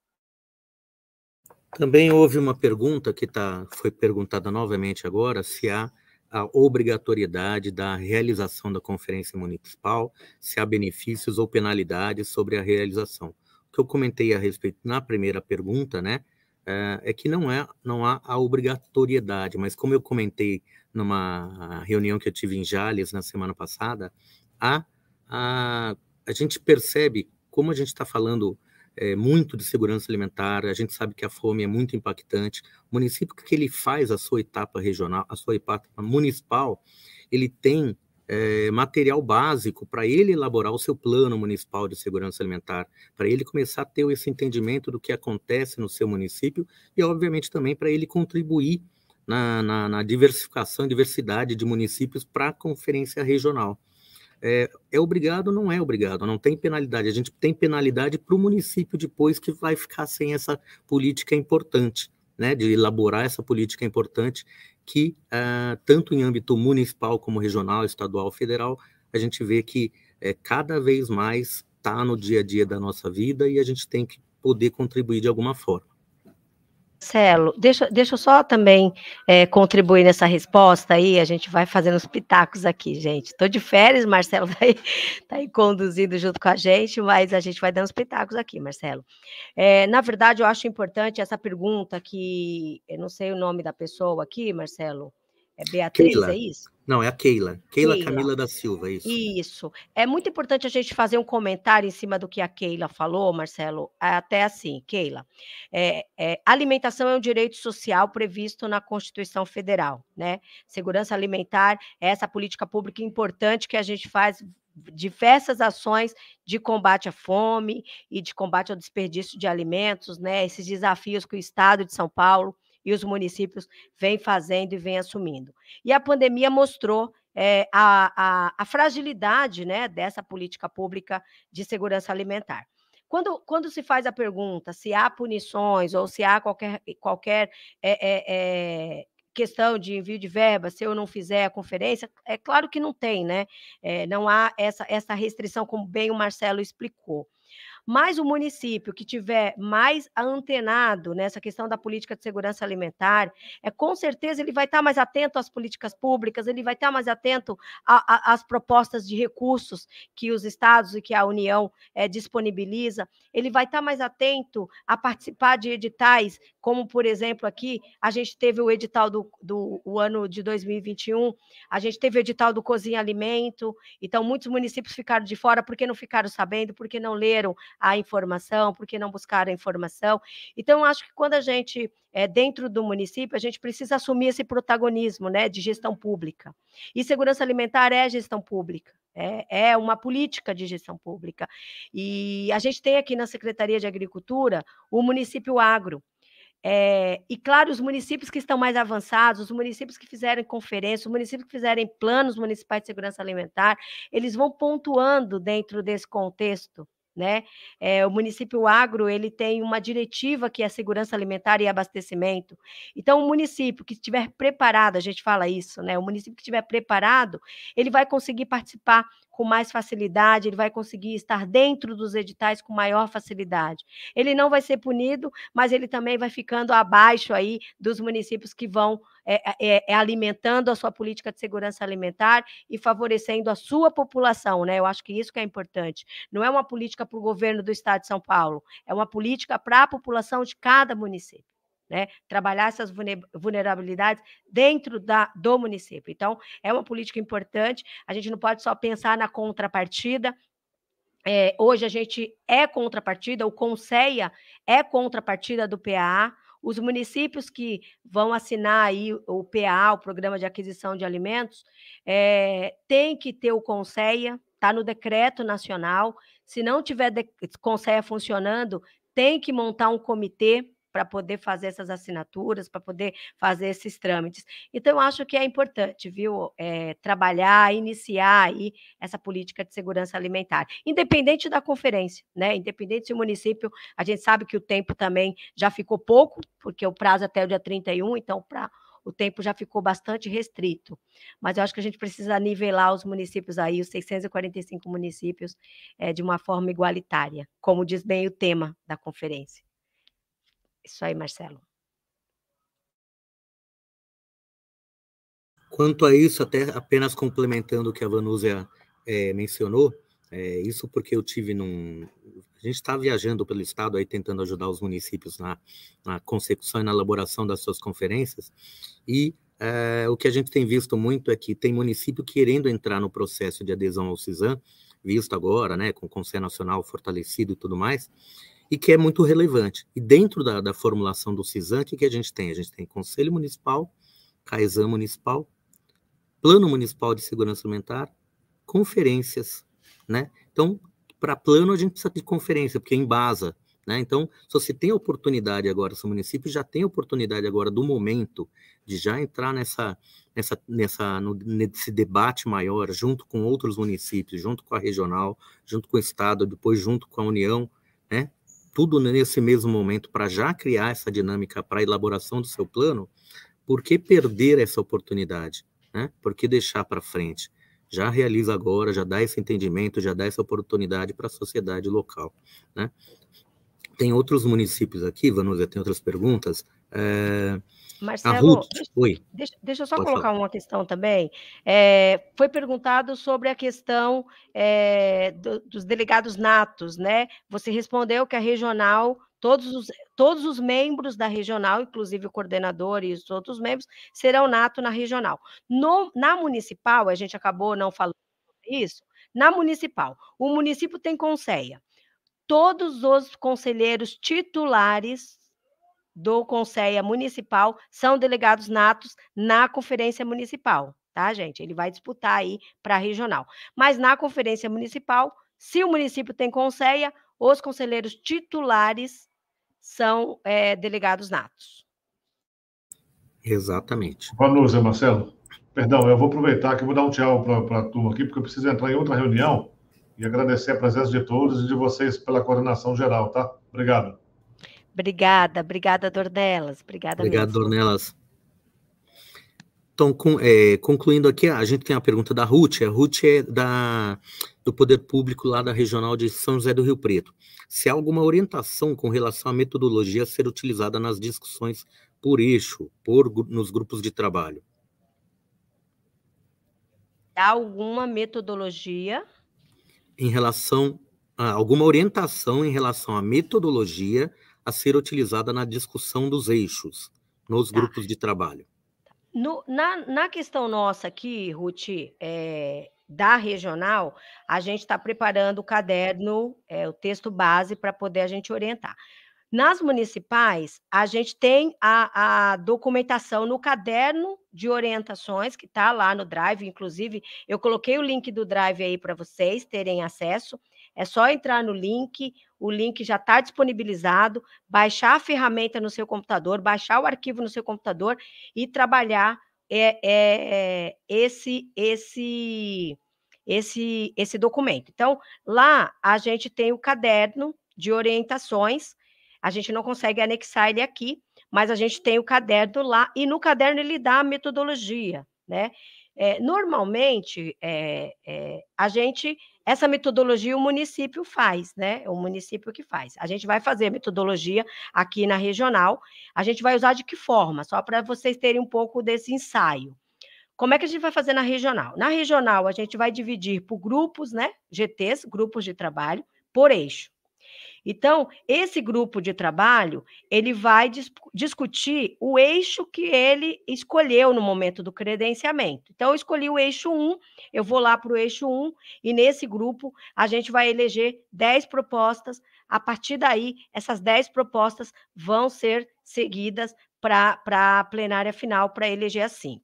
Também houve uma pergunta que tá, foi perguntada novamente agora, se há a obrigatoriedade da realização da conferência municipal, se há benefícios ou penalidades sobre a realização. O que eu comentei a respeito na primeira pergunta, né, é, é que não, é, não há a obrigatoriedade, mas como eu comentei numa reunião que eu tive em Jales na semana passada, a, a, a gente percebe como a gente está falando é, muito de segurança alimentar, a gente sabe que a fome é muito impactante. O município que ele faz a sua etapa regional, a sua etapa municipal, ele tem é, material básico para ele elaborar o seu plano municipal de segurança alimentar, para ele começar a ter esse entendimento do que acontece no seu município e, obviamente, também para ele contribuir na, na, na diversificação diversidade de municípios para a conferência regional. É, é, obrigado, não é obrigado, não tem penalidade. A gente tem penalidade para o município depois que vai ficar sem essa política importante, né? De elaborar essa política importante que, ah, tanto em âmbito municipal como regional, estadual, federal, a gente vê que é, cada vez mais está no dia a dia da nossa vida e a gente tem que poder contribuir de alguma forma. Marcelo, deixa, deixa eu só também é, contribuir nessa resposta aí, a gente vai fazendo os pitacos aqui, gente. Estou de férias, Marcelo está aí, tá aí, conduzindo junto com a gente, mas a gente vai dando os pitacos aqui, Marcelo. É, na verdade, eu acho importante essa pergunta que, eu não sei o nome da pessoa aqui, Marcelo, é Beatriz, Keila. é isso? Não, é a Keila. Keila. Keila Camila da Silva, é isso. Isso. É muito importante a gente fazer um comentário em cima do que a Keila falou, Marcelo. Até assim, Keila. É, é, alimentação é um direito social previsto na Constituição Federal, né? Segurança alimentar é essa política pública importante que a gente faz diversas ações de combate à fome e de combate ao desperdício de alimentos, né? Esses desafios que o Estado de São Paulo e os municípios vêm fazendo e vêm assumindo. E a pandemia mostrou é, a, a, a, fragilidade né, dessa política pública de segurança alimentar. Quando, quando se faz a pergunta se há punições ou se há qualquer, qualquer é, é, é questão de envio de verba, se eu não fizer a conferência, é claro que não tem, né? É, não há essa, essa restrição, como bem o Marcelo explicou. Mas o município que tiver mais antenado nessa questão da política de segurança alimentar, é com certeza ele vai estar mais atento às políticas públicas, ele vai estar mais atento às propostas de recursos que os estados e que a União é, disponibiliza, ele vai estar mais atento a participar de editais, como, por exemplo, aqui, a gente teve o edital do, do o ano de 2021, a gente teve o edital do Cozinha Alimento, então muitos municípios ficaram de fora porque não ficaram sabendo, porque não leram a informação, por que não buscar a informação. Então, acho que quando a gente é, dentro do município, a gente precisa assumir esse protagonismo né, de gestão pública. E segurança alimentar é gestão pública, é, é uma política de gestão pública. E a gente tem aqui na Secretaria de Agricultura o município agro. É, e claro, os municípios que estão mais avançados, os municípios que fizerem conferência, os municípios que fizerem planos municipais de segurança alimentar, eles vão pontuando dentro desse contexto né? É, o município agro ele tem uma diretiva que é segurança alimentar e abastecimento. Então, o município que estiver preparado, a gente fala isso, né? O município que estiver preparado, ele vai conseguir participar com mais facilidade, ele vai conseguir estar dentro dos editais com maior facilidade. Ele não vai ser punido, mas ele também vai ficando abaixo aí dos municípios que vão é é, é, é, alimentando a sua política de segurança alimentar e favorecendo a sua população, né? Eu acho que isso que é importante. Não é uma política para o governo do Estado de São Paulo, é uma política para a população de cada município. Né, trabalhar essas vulnerabilidades dentro da, do município. Então, é uma política importante, a gente não pode só pensar na contrapartida, é, hoje a gente é contrapartida, o CONSEA é contrapartida do PAA, os municípios que vão assinar aí o PA, o Programa de Aquisição de Alimentos, é, tem que ter o Conselho, está no decreto nacional. Se não tiver de, funcionando, tem que montar um comitê para poder fazer essas assinaturas, para poder fazer esses trâmites. Então, eu acho que é importante, viu, é, trabalhar, iniciar aí essa política de segurança alimentar, independente da conferência, né? Independente se o município, a gente sabe que o tempo também já ficou pouco, porque o prazo é até o dia 31, então, para o tempo já ficou bastante restrito. Mas eu acho que a gente precisa nivelar os municípios aí, os 645 municípios, é, de uma forma igualitária, como diz bem o tema da conferência. Isso aí, Marcelo. Quanto a isso, até apenas complementando o que a Vanúzia é, eh, mencionou, é, isso porque eu tive num. A gente está viajando pelo estado aí tentando ajudar os municípios na, na e na elaboração das suas conferências, e é, o que a gente tem visto muito é que tem município querendo entrar no processo de adesão ao CISAM, visto agora, né, com o Conselho Nacional fortalecido e tudo mais, e que é muito relevante. E dentro da, da formulação do CISAN, o que a gente tem? A gente tem Conselho Municipal, CAESAM Municipal, Plano Municipal de Segurança Alimentar, conferências, né? Então, para plano, a gente precisa de conferência, porque embasa, né? Então, se você tem a oportunidade agora, se o município já tem a oportunidade agora do momento de já entrar nessa, nessa, nessa, no, nesse debate maior, junto com outros municípios, junto com a regional, junto com o Estado, depois junto com a União, né? tudo nesse mesmo momento para já criar essa dinâmica para a elaboração do seu plano, por que perder essa oportunidade? Né? Por que deixar para frente? Já realiza agora, já dá esse entendimento, já dá essa oportunidade para a sociedade local. Né? Tem outros municípios aqui, Vanusa, tem outras perguntas, eh, Marcelo, Deixa, deixa eu só Pode colocar falar. uma questão também. É, foi perguntado sobre a questão é, do, dos delegados natos, né? Você respondeu que a regional, todos os, todos os membros da regional, inclusive o coordenador e os outros membros, serão nato na regional. No, na municipal, a gente acabou não falando isso, na municipal, o município tem conselha. Todos os conselheiros titulares do Conselho Municipal são delegados natos na Conferência Municipal, tá, gente? Ele vai disputar aí para regional. Mas na Conferência Municipal, se o município tem Conselho, os conselheiros titulares são é, delegados natos. Exatamente. Vanusa, Marcelo. Perdão, eu vou aproveitar que eu vou dar um tchau para a turma aqui, porque eu preciso entrar em outra reunião e agradecer a presença de todos e de vocês pela coordenação geral, tá? Obrigado. Obrigada, obrigada, Dornelas. Obrigada Obrigado, mesmo. Dornelas. Então, com, é, concluindo aqui, a gente tem a pergunta da Ruth. A Ruth é da, do Poder Público lá da Regional de São José do Rio Preto. Se há alguma orientação com relação à metodologia a ser utilizada nas discussões por eixo, por, nos grupos de trabalho? Há alguma metodologia? Em relação a alguma orientação em relação à metodologia a ser utilizada na discussão dos eixos nos tá. grupos de trabalho? No, na, na, questão nossa aqui, Ruth, é, da regional, a gente está preparando o caderno, é, o texto base, para poder a gente orientar. Nas municipais, a gente tem a, a documentação no caderno de orientações, que está lá no Drive, inclusive, eu coloquei o link do Drive aí para vocês terem acesso. É só entrar no link, o link já está disponibilizado, baixar a ferramenta no seu computador, baixar o arquivo no seu computador e trabalhar é, é, é, esse, esse, esse, esse documento. Então, lá a gente tem o caderno de orientações, a gente não consegue anexar ele aqui, mas a gente tem o caderno lá e no caderno ele dá a metodologia, né? É, normalmente, é, é, a gente, essa metodologia o município faz, né? É o município que faz. A gente vai fazer metodologia aqui na regional. A gente vai usar de que forma? Só para vocês terem um pouco desse ensaio. Como é que a gente vai fazer na regional? Na regional, a gente vai dividir por grupos, né? GTs, grupos de trabalho, por eixo. Então, esse grupo de trabalho, ele vai dis discutir o eixo que ele escolheu no momento do credenciamento. Então, eu escolhi o eixo 1, eu vou lá para o eixo 1, e nesse grupo a gente vai eleger 10 propostas. A partir daí, essas 10 propostas vão ser seguidas para a plenária final para eleger as 5.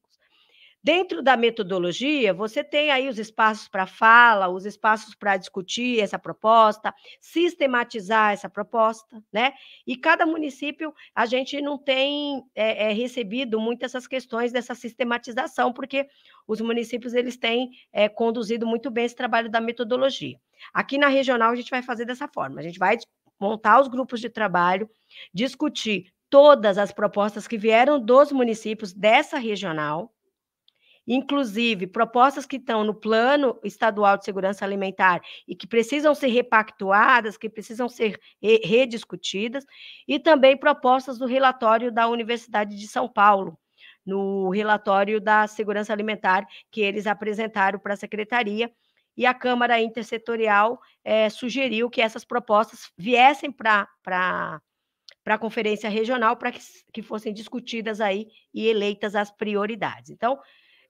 Dentro da metodologia, você tem aí os espaços para fala, os espaços para discutir essa proposta, sistematizar essa proposta, né? E cada município, a gente não tem é, é, recebido muito essas questões dessa sistematização, porque os municípios eles têm é, conduzido muito bem esse trabalho da metodologia. Aqui na regional, a gente vai fazer dessa forma: a gente vai montar os grupos de trabalho, discutir todas as propostas que vieram dos municípios dessa regional Inclusive, propostas que estão no Plano Estadual de Segurança Alimentar e que precisam ser repactuadas, que precisam ser re rediscutidas, e também propostas do relatório da Universidade de São Paulo, no relatório da Segurança Alimentar que eles apresentaram para a Secretaria, e a Câmara Intersetorial é, sugeriu que essas propostas viessem para para a conferência regional para que, que fossem discutidas aí e eleitas as prioridades. Então,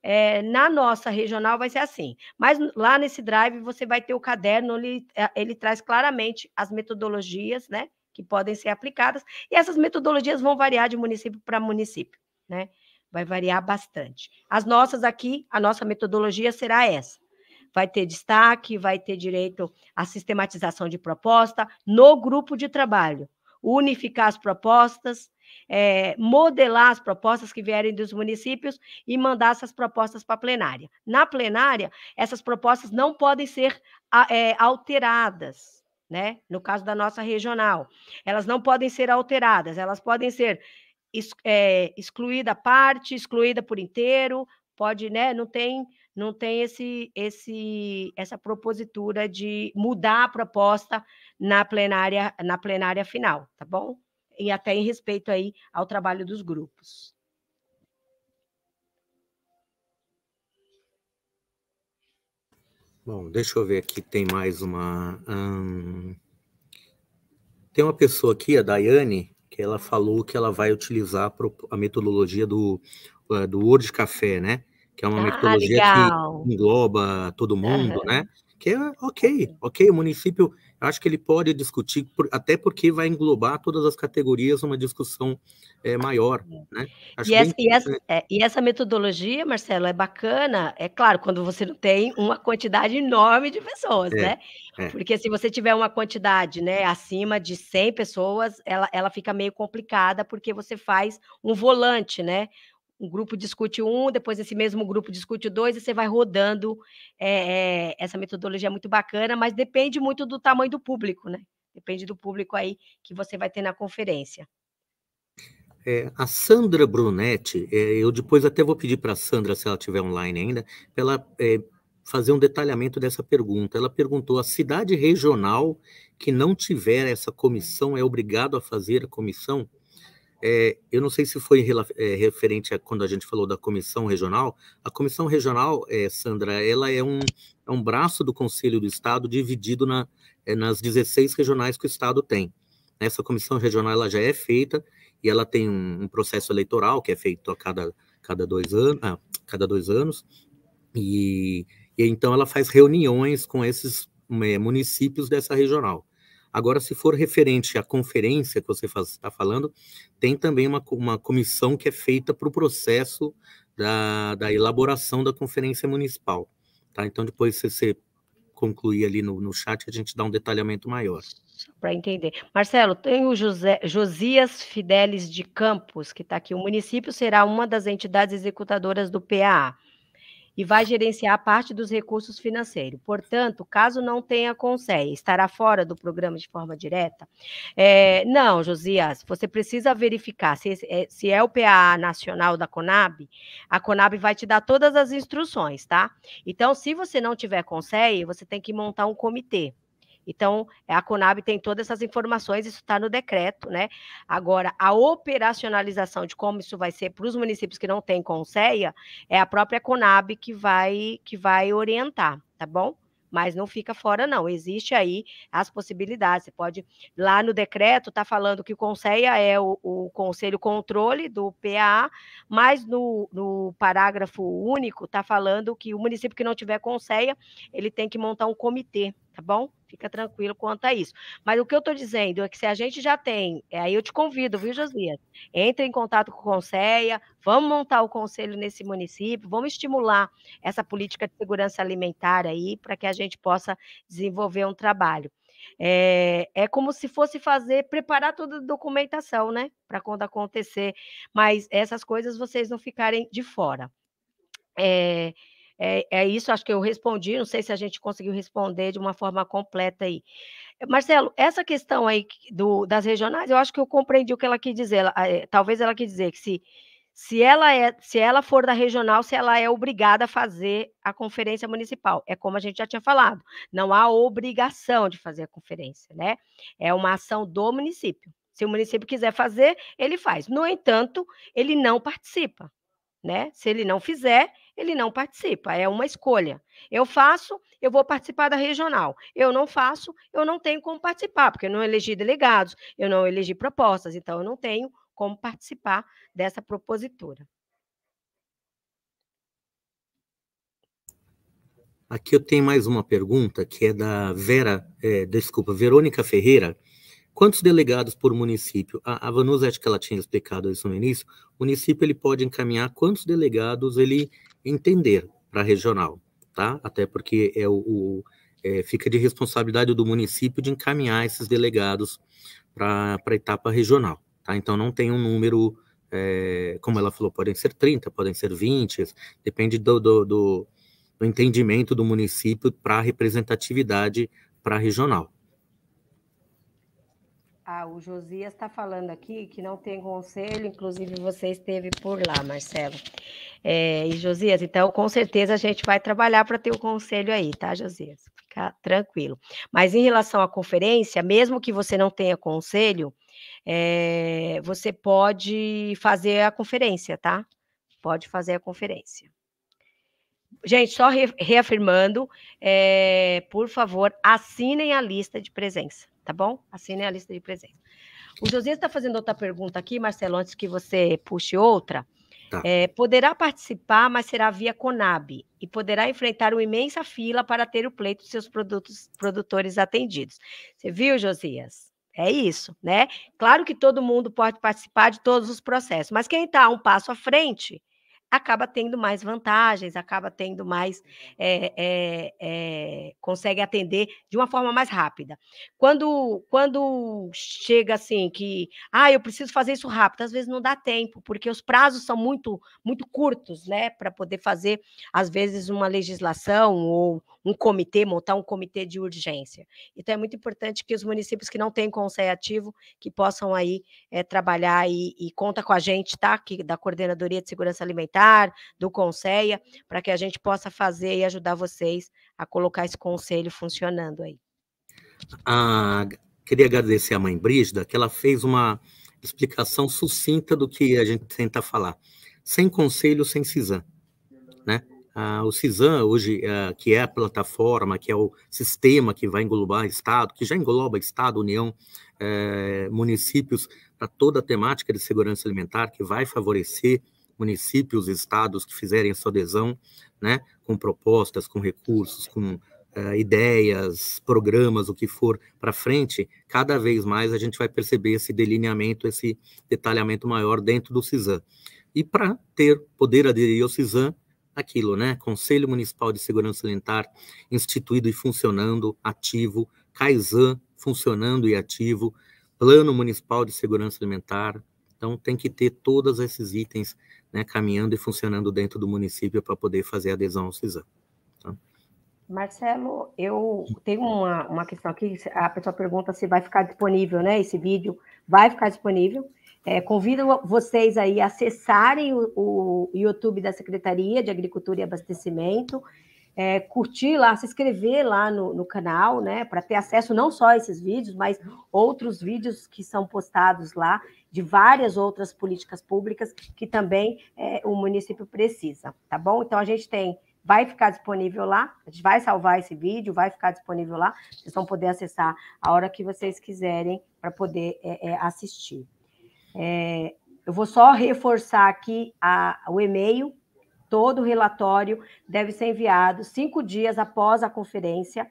é, na nossa regional vai ser assim, mas lá nesse drive você vai ter o caderno, ele, eh, ele traz claramente as metodologias, né, que podem ser aplicadas, e essas metodologias vão variar de município para município, né, vai variar bastante. As nossas aqui, a nossa metodologia será essa, vai ter destaque, vai ter direito à sistematização de proposta no grupo de trabalho, unificar as propostas, é, modelar as propostas que vierem dos municípios e mandar essas propostas para a plenária. Na plenária, essas propostas não podem ser é, alteradas, né? No caso da nossa regional, elas não podem ser alteradas, elas podem ser é, excluída parte, excluída por inteiro, pode, né? Não tem não tem esse, esse, essa propositura de mudar a proposta na plenária, na plenária final, tá bom? e até em respeito aí ao trabalho dos grupos. Bom, deixa eu ver aqui, tem mais uma. Hum... Tem uma pessoa aqui, a Daiane, que ela falou que ela vai utilizar a metodologia do, eh, do Word Café, né? Que é uma ah, metodologia legal. que engloba todo mundo, uhum. né? Que é ok, ok, o município Acho que ele pode discutir, por, até porque vai englobar todas as categorias numa discussão eh, é, maior. Né? E essa, e, essa, é, e, essa, metodologia, Marcelo, é bacana, é claro, quando você não tem uma quantidade enorme de pessoas, é, né? É. Porque se você tiver uma quantidade né, acima de 100 pessoas, ela, ela fica meio complicada, porque você faz um volante, né? um grupo discute um, depois esse mesmo grupo discute dois, e você vai rodando. É, é, essa metodologia é muito bacana, mas depende muito do tamanho do público, né? Depende do público aí que você vai ter na conferência. É, a Sandra Brunetti, é, eu depois até vou pedir para a Sandra, se ela estiver online ainda, para ela é, fazer um detalhamento dessa pergunta. Ela perguntou: a cidade regional que não tiver essa comissão é obrigado a fazer a comissão? É, eu não sei se foi é, referente a quando a gente falou da comissão regional. A comissão regional, é, Sandra, ela é um, é um braço do Conselho do Estado dividido na, é, nas 16 regionais que o Estado tem. Essa comissão regional ela já é feita e ela tem um, um processo eleitoral que é feito a cada, cada, dois, ah, cada dois anos. E, e então ela faz reuniões com esses é, municípios dessa regional. Agora, se for referente à conferência que você está falando, tem também uma, uma comissão que é feita para o processo da, da, elaboração da conferência municipal. Tá? Então, depois você, você concluir ali no, no chat, a gente dá um detalhamento maior. Para entender. Marcelo, tem o José, Josias Fidelis de Campos, que está aqui. O município será uma das entidades executadoras do PAA e vai gerenciar parte dos recursos financeiros. Portanto, caso não tenha conselho, estará fora do programa de forma direta? É, não, Josias, você precisa verificar se, é, se é o PAA nacional da Conab, a Conab vai te dar todas as instruções, tá? Então, se você não tiver conselho, você tem que montar um comitê. Então, a Conab tem todas essas informações, isso está no decreto, né? Agora, a operacionalização de como isso vai ser para os municípios que não têm conselha, é a própria Conab que vai, que vai orientar, tá bom? mas não fica fora, não. Existe aí as possibilidades. Você pode, lá no decreto, está falando que o Conselho é o, o, Conselho Controle do PA, mas no, no parágrafo único está falando que o município que não tiver Conselho, ele tem que montar um comitê tá bom? Fica tranquilo quanto a isso. Mas o que eu estou dizendo é que se a gente já tem, é, aí eu te convido, viu, Josias? Entre em contato com o Conselha, vamos montar o conselho nesse município, vamos estimular essa política de segurança alimentar aí para que a gente possa desenvolver um trabalho. É, é como se fosse fazer, preparar toda a documentação, né? Para quando acontecer. Mas essas coisas vocês não ficarem de fora. É, é, é isso, acho que eu respondi, não sei se a gente conseguiu responder de uma forma completa aí. Eh, Marcelo, essa questão aí do, das regionais, eu acho que eu compreendi o que ela quis dizer. Ela, eh, talvez ela quis dizer que se, se, ela é, se ela for da regional, se ela é obrigada a fazer a conferência municipal. É como a gente já tinha falado, não há obrigação de fazer a conferência, né? É uma ação do município. Se o município quiser fazer, ele faz. No entanto, ele não participa, né? Se ele não fizer, ele não participa, é uma escolha. Eu faço, eu vou participar da regional. Eu não faço, eu não tenho como participar, porque eu não elegi delegados, eu não elegi propostas, então eu não tenho como participar dessa propositura. Aqui eu tenho mais uma pergunta que é da Vera, é, desculpa, Verônica Ferreira. Quantos delegados por município? A, a Vanusa, acho que ela tinha explicado isso no início. O município ele pode encaminhar quantos delegados ele entender para regional, tá? Até porque é o, o é, fica de responsabilidade do município de encaminhar esses delegados para a etapa regional, tá? Então não tem um número, é, como ela falou, podem ser 30, podem ser 20, depende do, do, do, do entendimento do município para representatividade para regional, ah, o Josias está falando aqui que não tem conselho, inclusive você esteve por lá, Marcelo. É, e Josias, então com certeza a gente vai trabalhar para ter o um conselho aí, tá, Josias? Fica tranquilo. Mas em relação à conferência, mesmo que você não tenha conselho, é, você pode fazer a conferência, tá? Pode fazer a conferência. Gente, só reafirmando, é, por favor, assinem a lista de presença tá bom? Assinem a lista de presentes. O Josias está fazendo outra pergunta aqui, Marcelo, antes que você puxe outra. Tá. É, poderá participar, mas será via Conab e poderá enfrentar uma imensa fila para ter o pleito de seus produtos, produtores atendidos. Você viu, Josias? É isso, né? Claro que todo mundo pode participar de todos os processos, mas quem está um passo à frente acaba tendo mais vantagens, acaba tendo mais. É, é, é, consegue atender de uma forma mais rápida. Quando, quando chega assim, que. Ah, eu preciso fazer isso rápido, às vezes não dá tempo, porque os prazos são muito, muito curtos, né, para poder fazer, às vezes, uma legislação ou um comitê, montar um comitê de urgência. Então, é muito importante que os municípios que não têm conselho ativo, que possam aí eh, trabalhar e, e conta com a gente, tá? Que, da Coordenadoria de Segurança Alimentar parlamentar, do Conselho, para que a gente possa fazer e ajudar vocês a colocar esse conselho funcionando aí. Ah, queria agradecer à mãe Brígida, que ela fez uma explicação sucinta do que a gente tenta falar. Sem conselho, sem CISAM. Né? Ah, o CISAM, hoje, ah, que é a plataforma, que é o sistema que vai englobar Estado, que já engloba Estado, União, eh, municípios, para toda a temática de segurança alimentar, que vai favorecer municípios, estados que fizerem sua adesão, né, com propostas, com recursos, com uh, ideias, programas, o que for para frente, cada vez mais a gente vai perceber esse delineamento, esse detalhamento maior dentro do CISAM. E para ter poder aderir ao CISAM, aquilo, né? Conselho Municipal de Segurança Alimentar instituído e funcionando, ativo, CAISAM funcionando e ativo, Plano Municipal de Segurança Alimentar. Então, tem que ter todos esses itens né, caminhando e funcionando dentro do município para poder fazer adesão ao CISAM. Tá? Marcelo, eu tenho uma, uma questão aqui, a pessoa pergunta se vai ficar disponível, né? Esse vídeo vai ficar disponível. É, convido vocês aí a acessarem o, o YouTube da Secretaria de Agricultura e Abastecimento é, curtir lá, se inscrever lá no, no canal, né? Para ter acesso não só a esses vídeos, mas outros vídeos que são postados lá de várias outras políticas públicas que também é, o município precisa, tá bom? Então a gente tem vai ficar disponível lá. A gente vai salvar esse vídeo, vai ficar disponível lá. Vocês vão poder acessar a hora que vocês quiserem para poder é, é, assistir. É, eu vou só reforçar aqui a, o e-mail Todo relatório deve ser enviado cinco dias após a conferência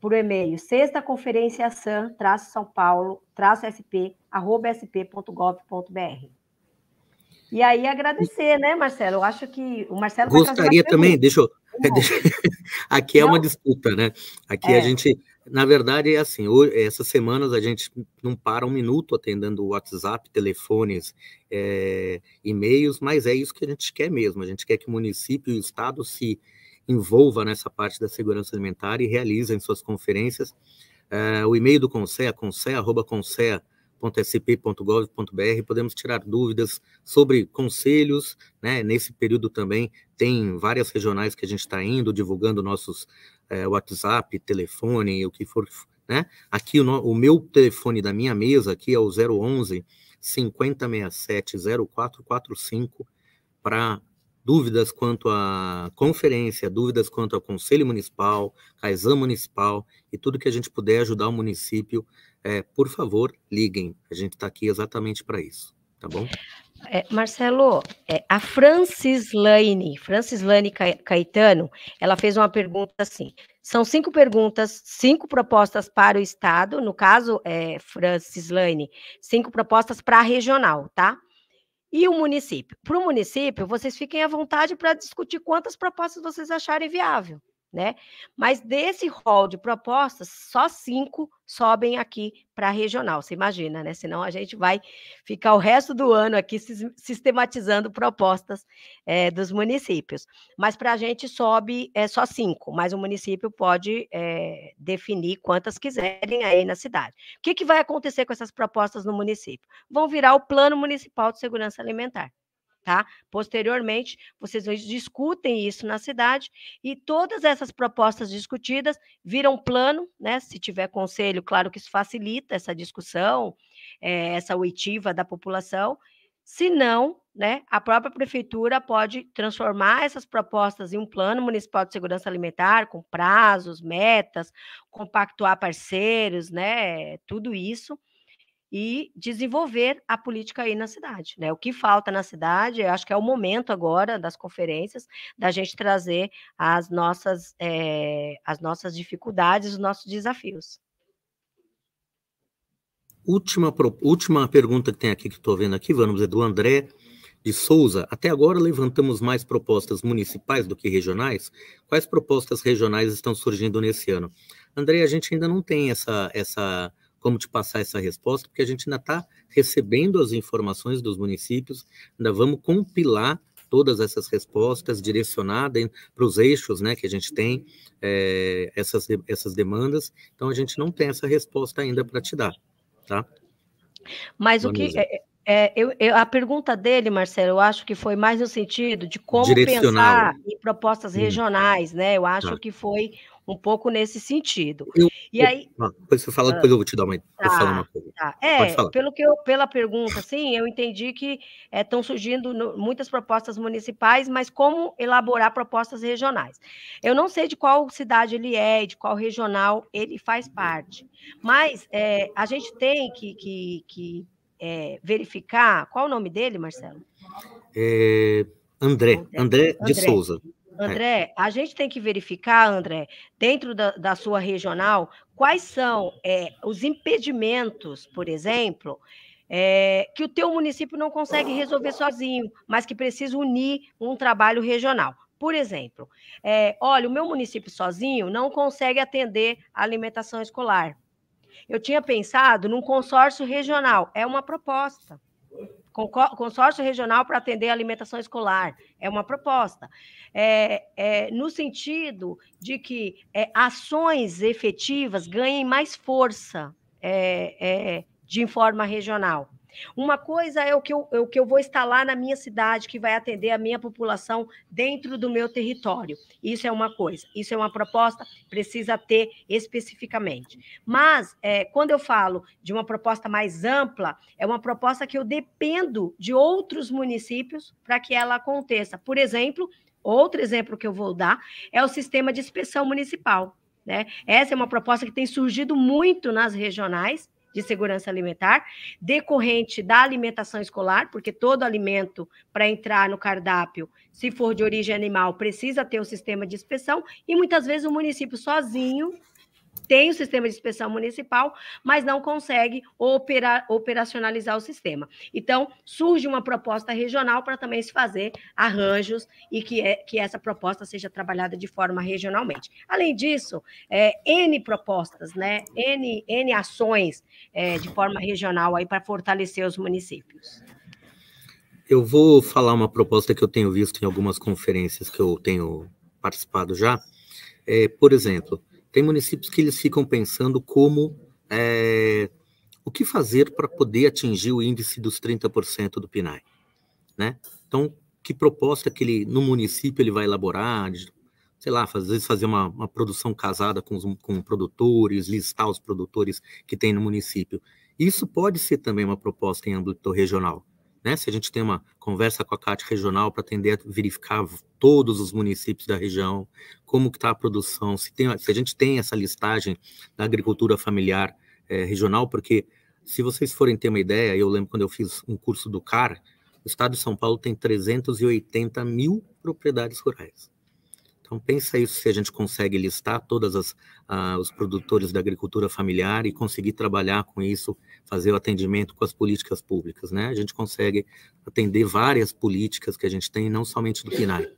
por e-mail sexta conferência san traço são paulo traço sp arroba sp.gov.br e aí agradecer né Marcelo eu acho que o Marcelo gostaria também deixa eu, deixa, aqui é uma disputa né aqui é. a gente na verdade, é assim, hoje, essas semanas a gente não para um minuto atendendo WhatsApp, telefones, é, e-mails, mas é isso que a gente quer mesmo. A gente quer que o município e o Estado se envolva nessa parte da segurança alimentar e realizem suas conferências. É, o e-mail do Consea, é consea.consea.sp.gov.br, podemos tirar dúvidas sobre conselhos, né? Nesse período também tem várias regionais que a gente está indo, divulgando nossos é, WhatsApp, telefone, o que for, né? Aqui o, o meu telefone da minha mesa aqui é o 011 5067 0445 para dúvidas quanto à conferência, dúvidas quanto ao Conselho Municipal, Caizan Municipal e tudo que a gente puder ajudar o município, é, por favor, liguem. A gente está aqui exatamente para isso, tá bom? É, Marcelo, é, a Francis Lane, Francis Lane Caetano, ela fez uma pergunta assim: são cinco perguntas, cinco propostas para o Estado, no caso, é, Francis Lane, cinco propostas para a regional, tá? E o município. Para o município, vocês fiquem à vontade para discutir quantas propostas vocês acharem viável né? Mas desse rol de propostas, só cinco sobem aqui para a regional, você imagina, né? Senão a gente vai ficar o resto do ano aqui sistematizando propostas é, dos municípios. Mas para a gente sobe é, só cinco, mas o município pode é, definir quantas quiserem aí na cidade. O que, que vai acontecer com essas propostas no município? Vão virar o Plano Municipal de Segurança Alimentar. Tá? Posteriormente, vocês discutem isso na cidade e todas essas propostas discutidas viram plano, né? Se tiver conselho, claro que isso facilita essa discussão, é, essa oitiva da população. Se não, né, a própria prefeitura pode transformar essas propostas em um plano municipal de segurança alimentar, com prazos, metas, compactuar parceiros, né, tudo isso e desenvolver a política aí na cidade. Né? O que falta na cidade, eu acho que é o momento agora das conferências, da gente trazer as nossas, é, as nossas dificuldades, os nossos desafios. Última, última pergunta que tem aqui, que estou vendo aqui, vamos dizer, é do André de Souza. Até agora levantamos mais propostas municipais do que regionais. Quais propostas regionais estão surgindo nesse ano? André, a gente ainda não tem essa, essa como te passar essa resposta, porque a gente ainda está recebendo as informações dos municípios, ainda vamos compilar todas essas respostas, direcionadas para os eixos né, que a gente tem é, essas, essas demandas. Então, a gente não tem essa resposta ainda para te dar, tá? Mas o que... É, é, é, eu, eu, a pergunta dele, Marcelo, eu acho que foi mais no sentido de como pensar em propostas regionais, hum. né? Eu acho tá. que foi um pouco nesse sentido. Eu, e aí, depois ah, você fala, ah, depois eu vou te dar uma, tá, falar uma coisa. Tá. É, pelo que eu, pela pergunta, assim, eu entendi que estão eh, é, surgindo no, muitas propostas municipais, mas como elaborar propostas regionais? Eu não sei de qual cidade ele é, de qual regional ele faz parte, mas é, a gente tem que, que, que é, verificar qual o nome dele, Marcelo? É, André, André, André, de André. Souza. É. André, a gente tem que verificar, André, dentro da, da sua regional, quais são é, os impedimentos, por exemplo, é, que o teu município não consegue resolver sozinho, mas que precisa unir um trabalho regional. Por exemplo, é, olha, o meu município sozinho não consegue atender a alimentação escolar. Eu tinha pensado num consórcio regional, é uma proposta consórcio regional para atender a alimentação escolar. É uma proposta. É, é, no sentido de que é, ações efetivas ganhem mais força é, é, de forma regional. Uma coisa é o que, eu, é o que eu vou instalar na minha cidade, que vai atender a minha população dentro do meu território. Isso é uma coisa, isso é uma proposta, precisa ter especificamente. Mas, é, quando eu falo de uma proposta mais ampla, é uma proposta que eu dependo de outros municípios para que ela aconteça. Por exemplo, outro exemplo que eu vou dar é o sistema de inspeção municipal. Né? Essa é uma proposta que tem surgido muito nas regionais, de segurança alimentar, decorrente da alimentação escolar, porque todo alimento para entrar no cardápio, se for de origem animal, precisa ter o um sistema de inspeção, e muitas vezes o município sozinho tem o sistema de inspeção municipal, mas não consegue operar, operacionalizar o sistema. Então, surge uma proposta regional para também se fazer arranjos e que, é, que essa proposta seja trabalhada de forma regionalmente. Além disso, é, N propostas, né, N, N ações é, de forma regional aí para fortalecer os municípios. Eu vou falar uma proposta que eu tenho visto em algumas conferências que eu tenho participado já. É, por exemplo, tem municípios que eles ficam pensando como é, o que fazer para poder atingir o índice dos 30% do PNAE, né? Então, que proposta que ele no município ele vai elaborar, sei lá, às vezes fazer uma, uma produção casada com, os, com produtores, listar os produtores que tem no município. Isso pode ser também uma proposta em âmbito regional né? Se a gente tem uma conversa com a CAT regional para atender, verificar todos os municípios da região, como que está a produção, se, tem, se a gente tem essa listagem da agricultura familiar é, regional, porque se vocês forem ter uma ideia, eu lembro quando eu fiz um curso do CAR, o estado de São Paulo tem 380 mil propriedades rurais. Então pensa isso se a gente consegue listar todas ah, os produtores da agricultura familiar e conseguir trabalhar com isso fazer o atendimento com as políticas públicas, né? A gente consegue atender várias políticas que a gente tem, não somente do PNAE,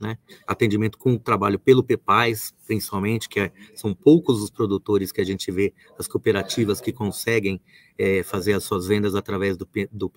né? Atendimento com o trabalho pelo PePais, principalmente, que é, são poucos os produtores que a gente vê, as cooperativas que conseguem é, fazer as suas vendas através do, do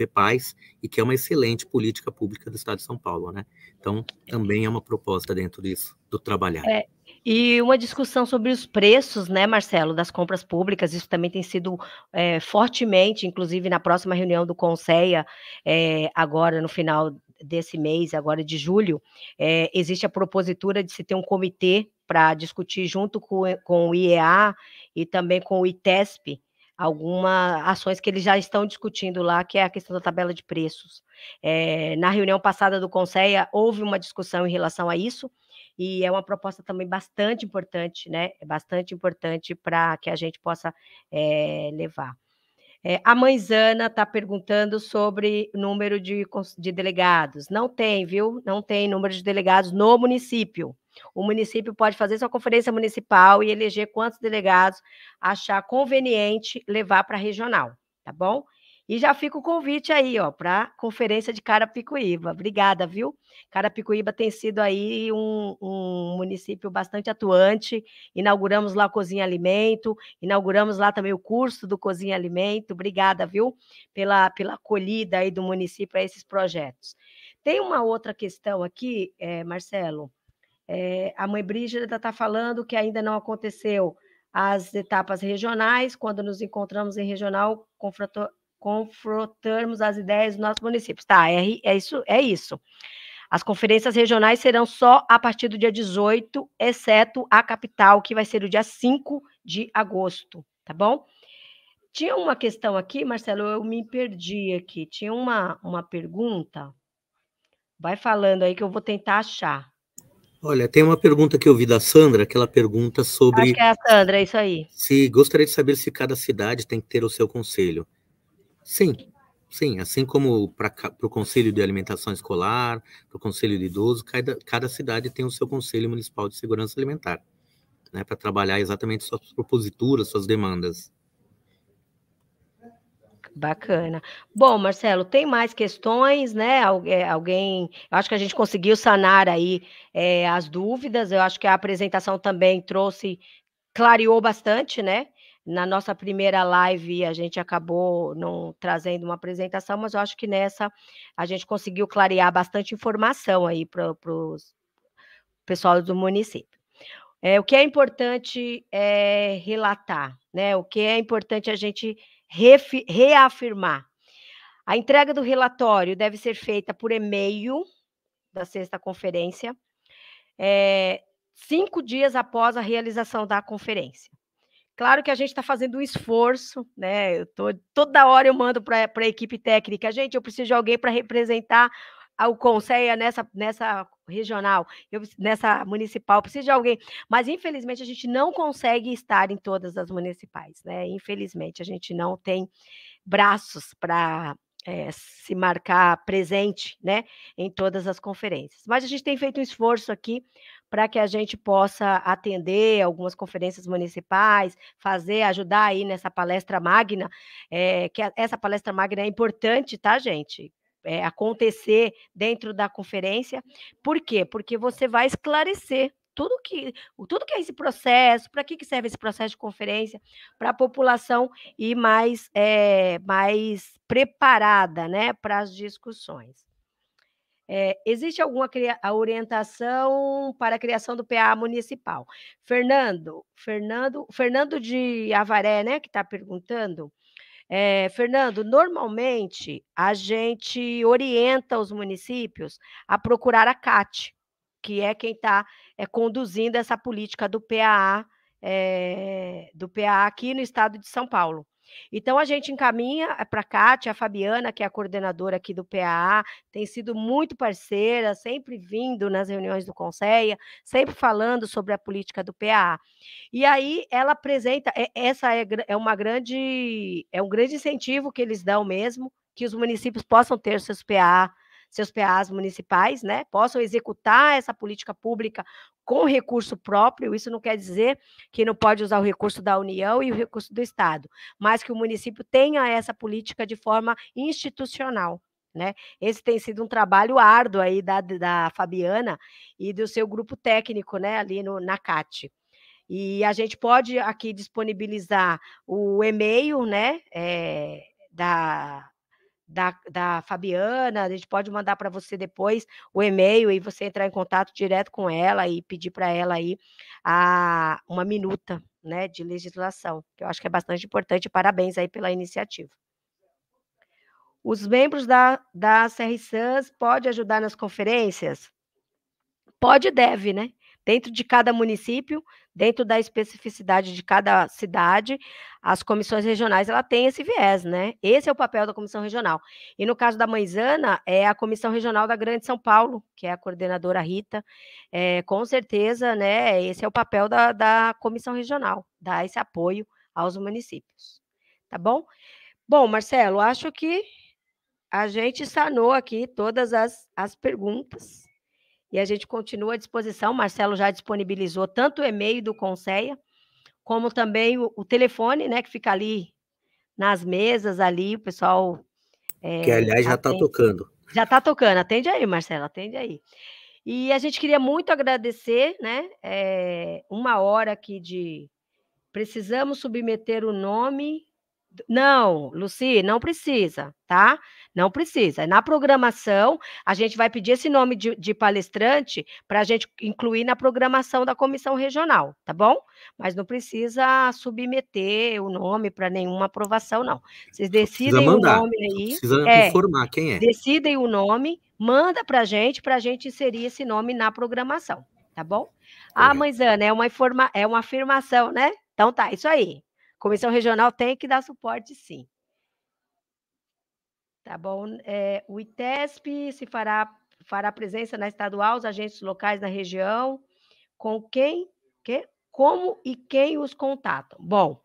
e que é uma excelente política pública do Estado de São Paulo, né? Então, também é uma proposta dentro disso, do trabalhar. É, e uma discussão sobre os preços, né, Marcelo, das compras públicas, isso também tem sido é, fortemente, inclusive na próxima reunião do Conselho, é, agora no final desse mês, agora de julho, é, existe a propositura de se ter um comitê para discutir junto com, com o IEA e também com o ITESP, algumas ações que eles já estão discutindo lá, que é a questão da tabela de preços. É, na reunião passada do Conselho, houve uma discussão em relação a isso, e é uma proposta também bastante importante, né? É bastante importante para que a gente possa é, levar. É, a mãezana está perguntando sobre número de, de delegados. Não tem, viu? Não tem número de delegados no município. O município pode fazer sua conferência municipal e eleger quantos delegados achar conveniente levar para a regional, tá bom? E já fica o convite aí, ó, para conferência de Carapicuíba. Obrigada, viu? Carapicuíba tem sido aí um, um, município bastante atuante. Inauguramos lá a Cozinha Alimento, inauguramos lá também o curso do Cozinha Alimento. Obrigada, viu? Pela, pela acolhida aí do município a esses projetos. Tem uma outra questão aqui, é, Marcelo. É, a mãe Brígida está falando que ainda não aconteceu as etapas regionais, quando nos encontramos em regional, confrontarmos as ideias dos nossos municípios. Tá, é, é, isso, é isso. As conferências regionais serão só a partir do dia 18, exceto a capital, que vai ser o dia 5 de agosto, tá bom? Tinha uma questão aqui, Marcelo, eu me perdi aqui. Tinha uma, uma pergunta. Vai falando aí que eu vou tentar achar. Olha, tem uma pergunta que eu vi da Sandra, que ela pergunta sobre. Acho que é a Sandra, é isso aí. Se gostaria de saber se cada cidade tem que ter o seu conselho. Sim, sim. Assim como para o Conselho de Alimentação Escolar, para o Conselho de Idoso, cada, cada cidade tem o seu Conselho Municipal de Segurança Alimentar, né, para trabalhar exatamente suas proposituras, suas demandas. Bacana. Bom, Marcelo, tem mais questões, né? É, alguém, eu acho que a gente conseguiu sanar aí é, as dúvidas. Eu acho que a apresentação também trouxe, clareou bastante, né? Na nossa primeira live, a gente acabou não trazendo uma apresentação, mas eu acho que nessa a gente conseguiu clarear bastante informação aí para o pessoal do município. É, o que é importante é relatar, né? O que é importante a gente reafirmar. A entrega do relatório deve ser feita por e-mail da sexta conferência, é, cinco dias após a realização da conferência. Claro que a gente está fazendo um esforço, né? Eu tô, toda hora eu mando para a equipe técnica, gente, eu preciso de alguém para representar o Conselho nessa, nessa regional, eu, nessa municipal, eu preciso de alguém. Mas, infelizmente, a gente não consegue estar em todas as municipais, né? Infelizmente, a gente não tem braços para é, eh, se marcar presente, né? Em todas as conferências. Mas a gente tem feito um esforço aqui para que a gente possa atender algumas conferências municipais, fazer, ajudar aí nessa palestra magna, é, que essa palestra magna é importante, tá, gente? É, acontecer dentro da conferência. Por quê? Porque você vai esclarecer tudo que, tudo que é esse processo, para que, que serve esse processo de conferência, para a população ir mais, é, mais preparada né, para as discussões. É, existe alguma orientação para a criação do PA municipal? Fernando, Fernando, Fernando de Avaré, né, que está perguntando. É, Fernando, normalmente a gente orienta os municípios a procurar a CAT, que é quem está é, eh, conduzindo essa política do PAA, do PAA aqui no estado de São Paulo. Então, a gente encaminha eh, para a Kátia, a Fabiana, que é a coordenadora aqui do PAA, tem sido muito parceira, sempre vindo nas reuniões do Conselho, sempre falando sobre a política do PAA. E aí, ela apresenta, essa é, é uma grande, é um grande incentivo que eles dão mesmo, que os municípios possam ter seus PAA seus PAs municipais, né, possam executar essa política pública com recurso próprio, isso não quer dizer que não pode usar o recurso da União e o recurso do Estado, mas que o município tenha essa política de forma institucional. Né? Esse tem sido um trabalho árduo aí da, da Fabiana e do seu grupo técnico né, ali no, na CAT. E a gente pode aqui disponibilizar o e-mail né, é, da, da, da Fabiana, a gente pode mandar para você depois o e-mail e você entrar em contato direto com ela e pedir para ela aí a, ah, uma minuta né, de legislação, que eu acho que é bastante importante. Parabéns aí pela iniciativa. Os membros da, da CR Sans podem ajudar nas conferências? Pode e deve, né? dentro de cada município, dentro da especificidade de cada cidade, as comissões regionais ela tem esse viés, né? Esse é o papel da comissão regional. E no caso da Mãezana, é a comissão regional da Grande São Paulo, que é a coordenadora Rita. É, com certeza, né? Esse é o papel da, da comissão regional, dar esse apoio aos municípios. Tá bom? Bom, Marcelo, acho que a gente sanou aqui todas as, as perguntas. E a gente continua à disposição. O Marcelo já disponibilizou tanto o e-mail do Conceia, como também o, o, telefone, né, que fica ali nas mesas ali, o pessoal. É, que aliás já está tocando. Já está tocando, atende aí, Marcelo, atende aí. E a gente queria muito agradecer, né? É, uma hora aqui de. Precisamos submeter o nome não, Luci, não precisa, tá? Não precisa. Na programação, a gente vai pedir esse nome de, de palestrante para a gente incluir na programação da comissão regional, tá bom? Mas não precisa submeter o nome para nenhuma aprovação, não. Vocês decidem o nome aí. Precisa é, informar quem é. Decidem o nome, manda para a gente, para a gente inserir esse nome na programação, tá bom? Ah, Mãezana, é uma, informa é uma afirmação, né? Então tá, isso aí comissão regional tem que dar suporte, sim. Tá bom? É, o ITESP se fará, fará presença na estadual, os agentes locais na região, com quem? Que? Como e quem os contatam? Bom,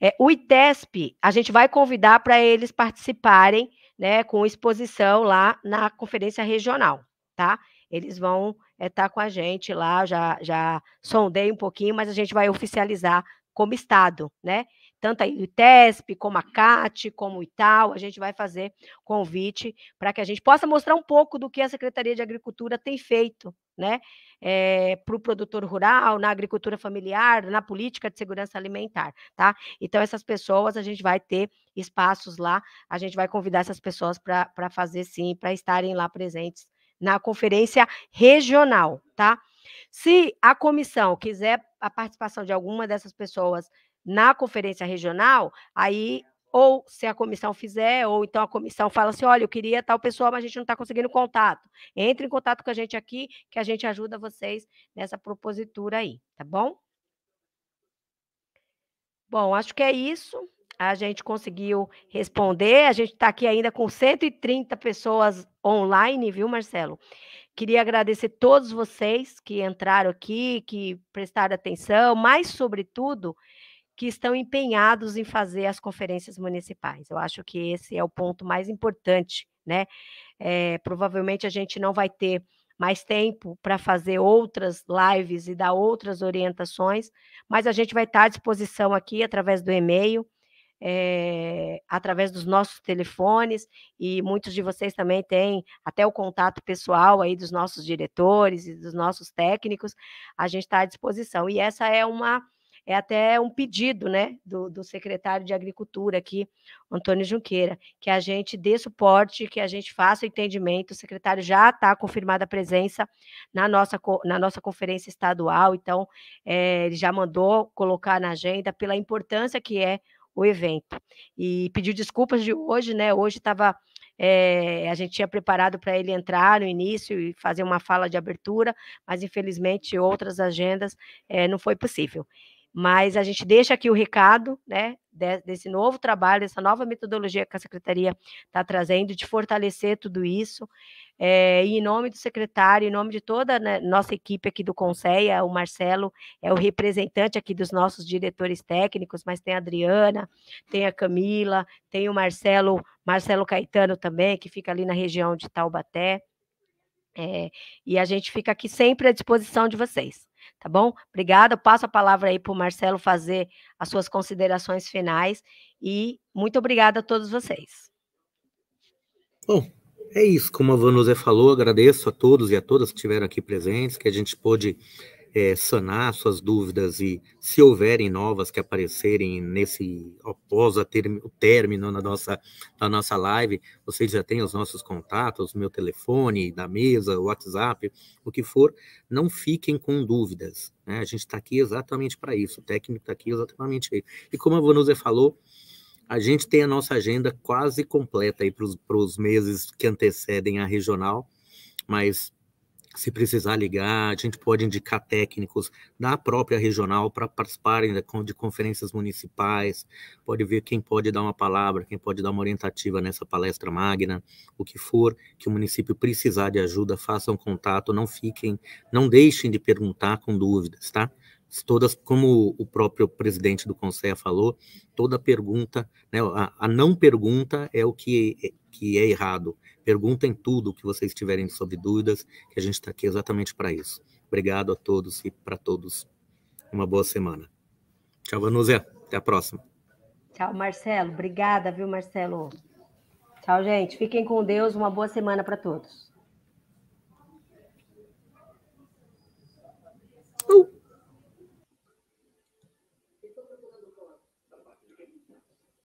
é, o ITESP, a gente vai convidar para eles participarem, né, com exposição lá na conferência regional, tá? Eles vão estar eh, é, tá com a gente lá, já, já sondei um pouquinho, mas a gente vai oficializar como Estado, né? Tanto a ITESP, como a CAT, como o Itaú, a gente vai fazer convite para que a gente possa mostrar um pouco do que a Secretaria de Agricultura tem feito, né? É, eh, para o produtor rural, na agricultura familiar, na política de segurança alimentar, tá? Então, essas pessoas, a gente vai ter espaços lá, a gente vai convidar essas pessoas para fazer sim, para estarem lá presentes na conferência regional, tá? Se a comissão quiser a participação de alguma dessas pessoas na conferência regional, aí ou se a comissão fizer, ou então a comissão fala assim, olha, eu queria tal pessoa, mas a gente não está conseguindo contato. Entre em contato com a gente aqui, que a gente ajuda vocês nessa propositura aí, tá bom? Bom, acho que é isso. A gente conseguiu responder. A gente está aqui ainda com 130 pessoas online, viu, Marcelo? Queria agradecer todos vocês que entraram aqui, que prestaram atenção, mas, sobretudo, que estão empenhados em fazer as conferências municipais. Eu acho que esse é o ponto mais importante, né? É, provavelmente a gente não vai ter mais tempo para fazer outras lives e dar outras orientações, mas a gente vai estar à disposição aqui através do e-mail é, através dos nossos telefones, e muitos de vocês também têm até o contato pessoal aí dos nossos diretores e dos nossos técnicos, a gente está à disposição. E essa é uma é até um pedido né, do, do, secretário de Agricultura aqui, Antônio Junqueira, que a gente dê suporte, que a gente faça o entendimento. O secretário já está confirmada a presença na nossa, na nossa conferência estadual, então é, ele já mandou colocar na agenda pela importância que é o evento. E pediu desculpas de hoje, né? Hoje estava. É, a gente tinha preparado para ele entrar no início e fazer uma fala de abertura, mas infelizmente outras agendas é, não foi possível mas a gente deixa aqui o recado, né, desse novo trabalho, dessa nova metodologia que a secretaria está trazendo, de fortalecer tudo isso. É, e em nome do secretário, em nome de toda a né, nossa equipe aqui do Conselho, o Marcelo é o representante aqui dos nossos diretores técnicos, mas tem a Adriana, tem a Camila, tem o Marcelo, Marcelo Caetano também, que fica ali na região de Taubaté. É, e a gente fica aqui sempre à disposição de vocês tá bom? Obrigada, eu passo a palavra aí para o Marcelo fazer as suas considerações finais e muito obrigada a todos vocês. Bom, é isso, como a Vanusa falou, agradeço a todos e a todas que estiveram aqui presentes, que a gente pôde é, sanar suas dúvidas e, se houverem novas que aparecerem nesse após ter, o término na nossa, da nossa live, vocês já têm os nossos contatos, meu telefone, da mesa, WhatsApp, o que for, não fiquem com dúvidas. Né? A gente está aqui exatamente para isso, o técnico está aqui exatamente aí. E como a Vanusa falou, a gente tem a nossa agenda quase completa aí para os meses que antecedem a regional, mas se precisar ligar, a gente pode indicar técnicos da própria regional para participarem de conferências municipais, pode ver quem pode dar uma palavra, quem pode dar uma orientativa nessa palestra magna, o que for que o município precisar de ajuda, façam contato, não fiquem, não deixem de perguntar com dúvidas, tá? Todas, como o próprio presidente do Conselho falou, toda pergunta, né, a, a não pergunta é o que, é, que é errado, Perguntem tudo o que vocês tiverem sobre dúvidas, que a gente está aqui exatamente para isso. Obrigado a todos e para todos. Uma boa semana. Tchau, Vanuzé. Até a próxima. Tchau, Marcelo. Obrigada, viu, Marcelo? Tchau, gente. Fiquem com Deus. Uma boa semana para todos.